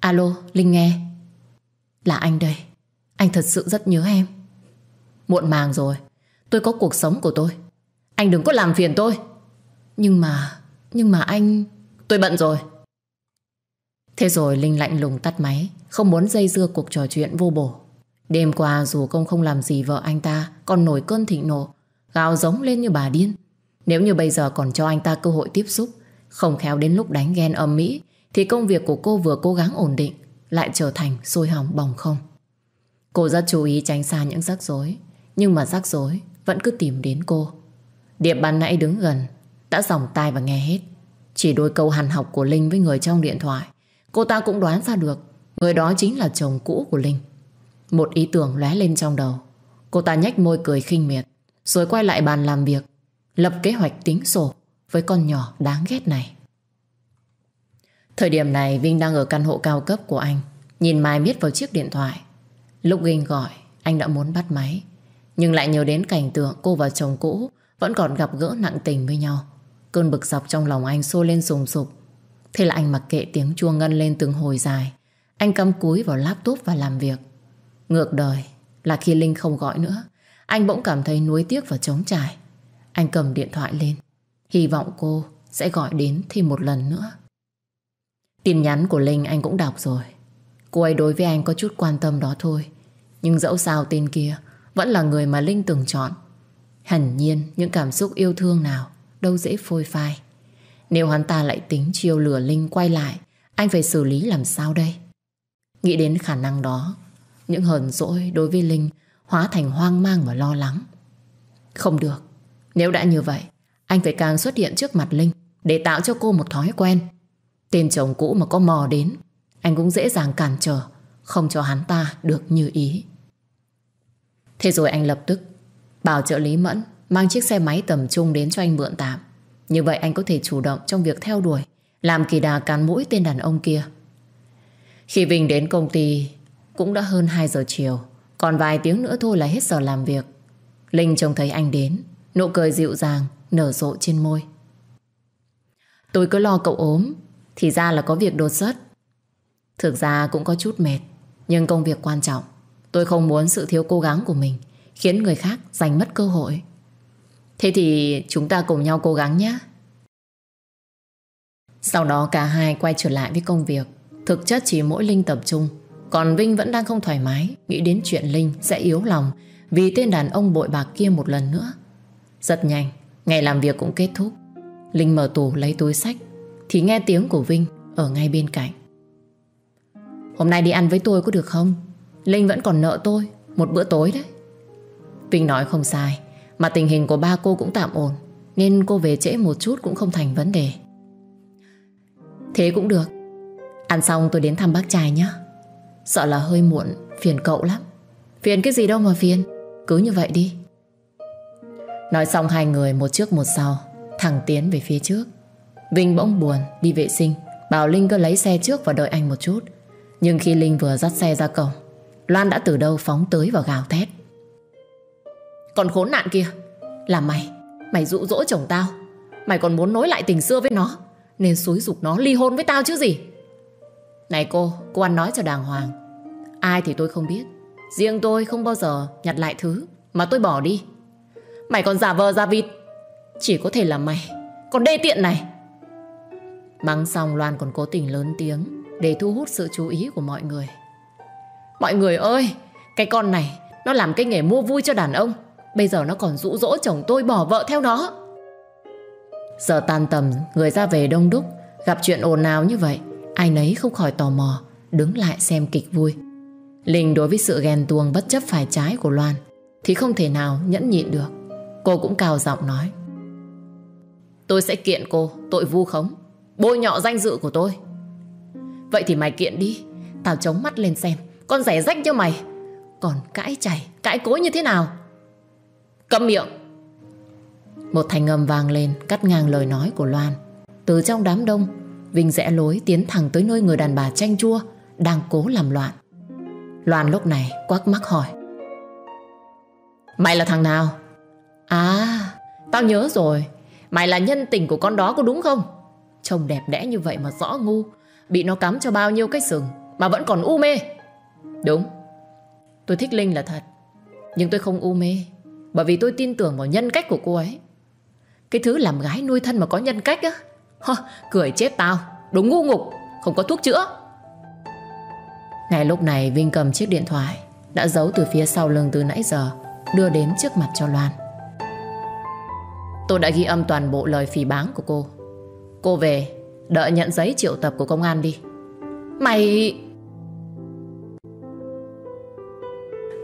Alo, Linh nghe. Là anh đây, anh thật sự rất nhớ em. Muộn màng rồi, Tôi có cuộc sống của tôi Anh đừng có làm phiền tôi Nhưng mà Nhưng mà anh Tôi bận rồi Thế rồi Linh lạnh lùng tắt máy Không muốn dây dưa cuộc trò chuyện vô bổ Đêm qua dù công không làm gì vợ anh ta Còn nổi cơn thịnh nộ Gào giống lên như bà điên Nếu như bây giờ còn cho anh ta cơ hội tiếp xúc Không khéo đến lúc đánh ghen âm mỹ Thì công việc của cô vừa cố gắng ổn định Lại trở thành sôi hỏng bỏng không Cô rất chú ý tránh xa những rắc rối Nhưng mà rắc rối vẫn cứ tìm đến cô. Điệp bàn nãy đứng gần, đã dòng tai và nghe hết. Chỉ đôi câu hàn học của Linh với người trong điện thoại, cô ta cũng đoán ra được người đó chính là chồng cũ của Linh. Một ý tưởng lóe lên trong đầu. Cô ta nhếch môi cười khinh miệt, rồi quay lại bàn làm việc, lập kế hoạch tính sổ với con nhỏ đáng ghét này. Thời điểm này Vinh đang ở căn hộ cao cấp của anh Nhìn Mai miết vào chiếc điện thoại Lúc Vinh gọi Anh đã muốn bắt máy nhưng lại nhớ đến cảnh tượng cô và chồng cũ vẫn còn gặp gỡ nặng tình với nhau. Cơn bực dọc trong lòng anh xô lên sùng sục. Thế là anh mặc kệ tiếng chuông ngân lên từng hồi dài. Anh cắm cúi vào laptop và làm việc. Ngược đời là khi Linh không gọi nữa, anh bỗng cảm thấy nuối tiếc và trống trải. Anh cầm điện thoại lên, hy vọng cô sẽ gọi đến thêm một lần nữa. Tin nhắn của Linh anh cũng đọc rồi. Cô ấy đối với anh có chút quan tâm đó thôi. Nhưng dẫu sao tin kia vẫn là người mà Linh từng chọn. Hẳn nhiên những cảm xúc yêu thương nào đâu dễ phôi phai. Nếu hắn ta lại tính chiêu lừa Linh quay lại, anh phải xử lý làm sao đây? Nghĩ đến khả năng đó, những hờn dỗi đối với Linh hóa thành hoang mang và lo lắng. Không được, nếu đã như vậy, anh phải càng xuất hiện trước mặt Linh để tạo cho cô một thói quen. Tên chồng cũ mà có mò đến, anh cũng dễ dàng cản trở, không cho hắn ta được như ý. Thế rồi anh lập tức bảo trợ lý Mẫn mang chiếc xe máy tầm trung đến cho anh mượn tạm. Như vậy anh có thể chủ động trong việc theo đuổi, làm kỳ đà cán mũi tên đàn ông kia. Khi Vinh đến công ty cũng đã hơn 2 giờ chiều, còn vài tiếng nữa thôi là hết giờ làm việc. Linh trông thấy anh đến, nụ cười dịu dàng nở rộ trên môi. Tôi cứ lo cậu ốm, thì ra là có việc đột xuất. Thực ra cũng có chút mệt, nhưng công việc quan trọng Tôi không muốn sự thiếu cố gắng của mình khiến người khác giành mất cơ hội. Thế thì chúng ta cùng nhau cố gắng nhé. Sau đó cả hai quay trở lại với công việc. Thực chất chỉ mỗi Linh tập trung. Còn Vinh vẫn đang không thoải mái nghĩ đến chuyện Linh sẽ yếu lòng vì tên đàn ông bội bạc kia một lần nữa. Rất nhanh, ngày làm việc cũng kết thúc. Linh mở tủ lấy túi sách thì nghe tiếng của Vinh ở ngay bên cạnh. Hôm nay đi ăn với tôi có được không? Linh vẫn còn nợ tôi Một bữa tối đấy Vinh nói không sai Mà tình hình của ba cô cũng tạm ổn Nên cô về trễ một chút cũng không thành vấn đề Thế cũng được Ăn xong tôi đến thăm bác trai nhé Sợ là hơi muộn Phiền cậu lắm Phiền cái gì đâu mà phiền Cứ như vậy đi Nói xong hai người một trước một sau Thẳng tiến về phía trước Vinh bỗng buồn đi vệ sinh Bảo Linh cứ lấy xe trước và đợi anh một chút Nhưng khi Linh vừa dắt xe ra cổng Loan đã từ đâu phóng tới và gào thét Còn khốn nạn kia Là mày Mày dụ dỗ chồng tao Mày còn muốn nối lại tình xưa với nó Nên xúi dục nó ly hôn với tao chứ gì Này cô, cô ăn nói cho đàng hoàng Ai thì tôi không biết Riêng tôi không bao giờ nhặt lại thứ Mà tôi bỏ đi Mày còn giả vờ ra vịt Chỉ có thể là mày Còn đê tiện này Mắng xong Loan còn cố tình lớn tiếng Để thu hút sự chú ý của mọi người Mọi người ơi, cái con này nó làm cái nghề mua vui cho đàn ông. Bây giờ nó còn dụ dỗ chồng tôi bỏ vợ theo nó. Giờ tan tầm, người ra về đông đúc, gặp chuyện ồn ào như vậy, ai nấy không khỏi tò mò, đứng lại xem kịch vui. Linh đối với sự ghen tuông bất chấp phải trái của Loan thì không thể nào nhẫn nhịn được. Cô cũng cao giọng nói. Tôi sẽ kiện cô tội vu khống, bôi nhọ danh dự của tôi. Vậy thì mày kiện đi, tao chống mắt lên xem con rẻ rách cho mày Còn cãi chảy, cãi cối như thế nào Câm miệng Một thành ngầm vang lên Cắt ngang lời nói của Loan Từ trong đám đông Vinh rẽ lối tiến thẳng tới nơi người đàn bà tranh chua Đang cố làm loạn Loan lúc này quắc mắc hỏi Mày là thằng nào À Tao nhớ rồi Mày là nhân tình của con đó có đúng không Trông đẹp đẽ như vậy mà rõ ngu Bị nó cắm cho bao nhiêu cái sừng Mà vẫn còn u mê Đúng Tôi thích Linh là thật Nhưng tôi không u mê Bởi vì tôi tin tưởng vào nhân cách của cô ấy Cái thứ làm gái nuôi thân mà có nhân cách á Hơ, cười chết tao Đúng ngu ngục, không có thuốc chữa Ngay lúc này Vinh cầm chiếc điện thoại Đã giấu từ phía sau lưng từ nãy giờ Đưa đến trước mặt cho Loan Tôi đã ghi âm toàn bộ lời phỉ báng của cô Cô về Đợi nhận giấy triệu tập của công an đi Mày...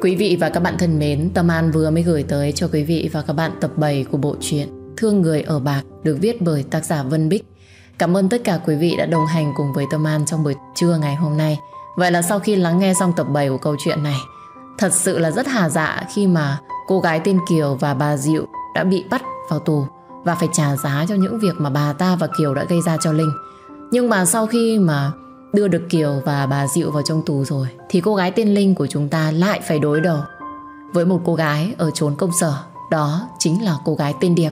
Quý vị và các bạn thân mến, Tâm An vừa mới gửi tới cho quý vị và các bạn tập 7 của bộ truyện Thương Người Ở Bạc được viết bởi tác giả Vân Bích. Cảm ơn tất cả quý vị đã đồng hành cùng với Tâm An trong buổi trưa ngày hôm nay. Vậy là sau khi lắng nghe xong tập 7 của câu chuyện này, thật sự là rất hà dạ khi mà cô gái tên Kiều và bà Diệu đã bị bắt vào tù và phải trả giá cho những việc mà bà ta và Kiều đã gây ra cho Linh. Nhưng mà sau khi mà đưa được Kiều và bà Diệu vào trong tù rồi thì cô gái tên Linh của chúng ta lại phải đối đầu với một cô gái ở trốn công sở. Đó chính là cô gái tên Điệp.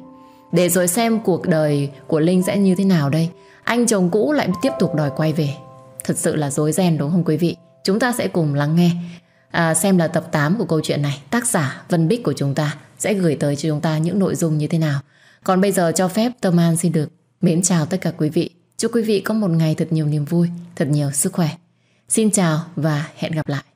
Để rồi xem cuộc đời của Linh sẽ như thế nào đây. Anh chồng cũ lại tiếp tục đòi quay về. Thật sự là dối ren đúng không quý vị? Chúng ta sẽ cùng lắng nghe à, xem là tập 8 của câu chuyện này tác giả Vân Bích của chúng ta sẽ gửi tới cho chúng ta những nội dung như thế nào. Còn bây giờ cho phép Tâm An xin được mến chào tất cả quý vị Chúc quý vị có một ngày thật nhiều niềm vui, thật nhiều sức khỏe. Xin chào và hẹn gặp lại.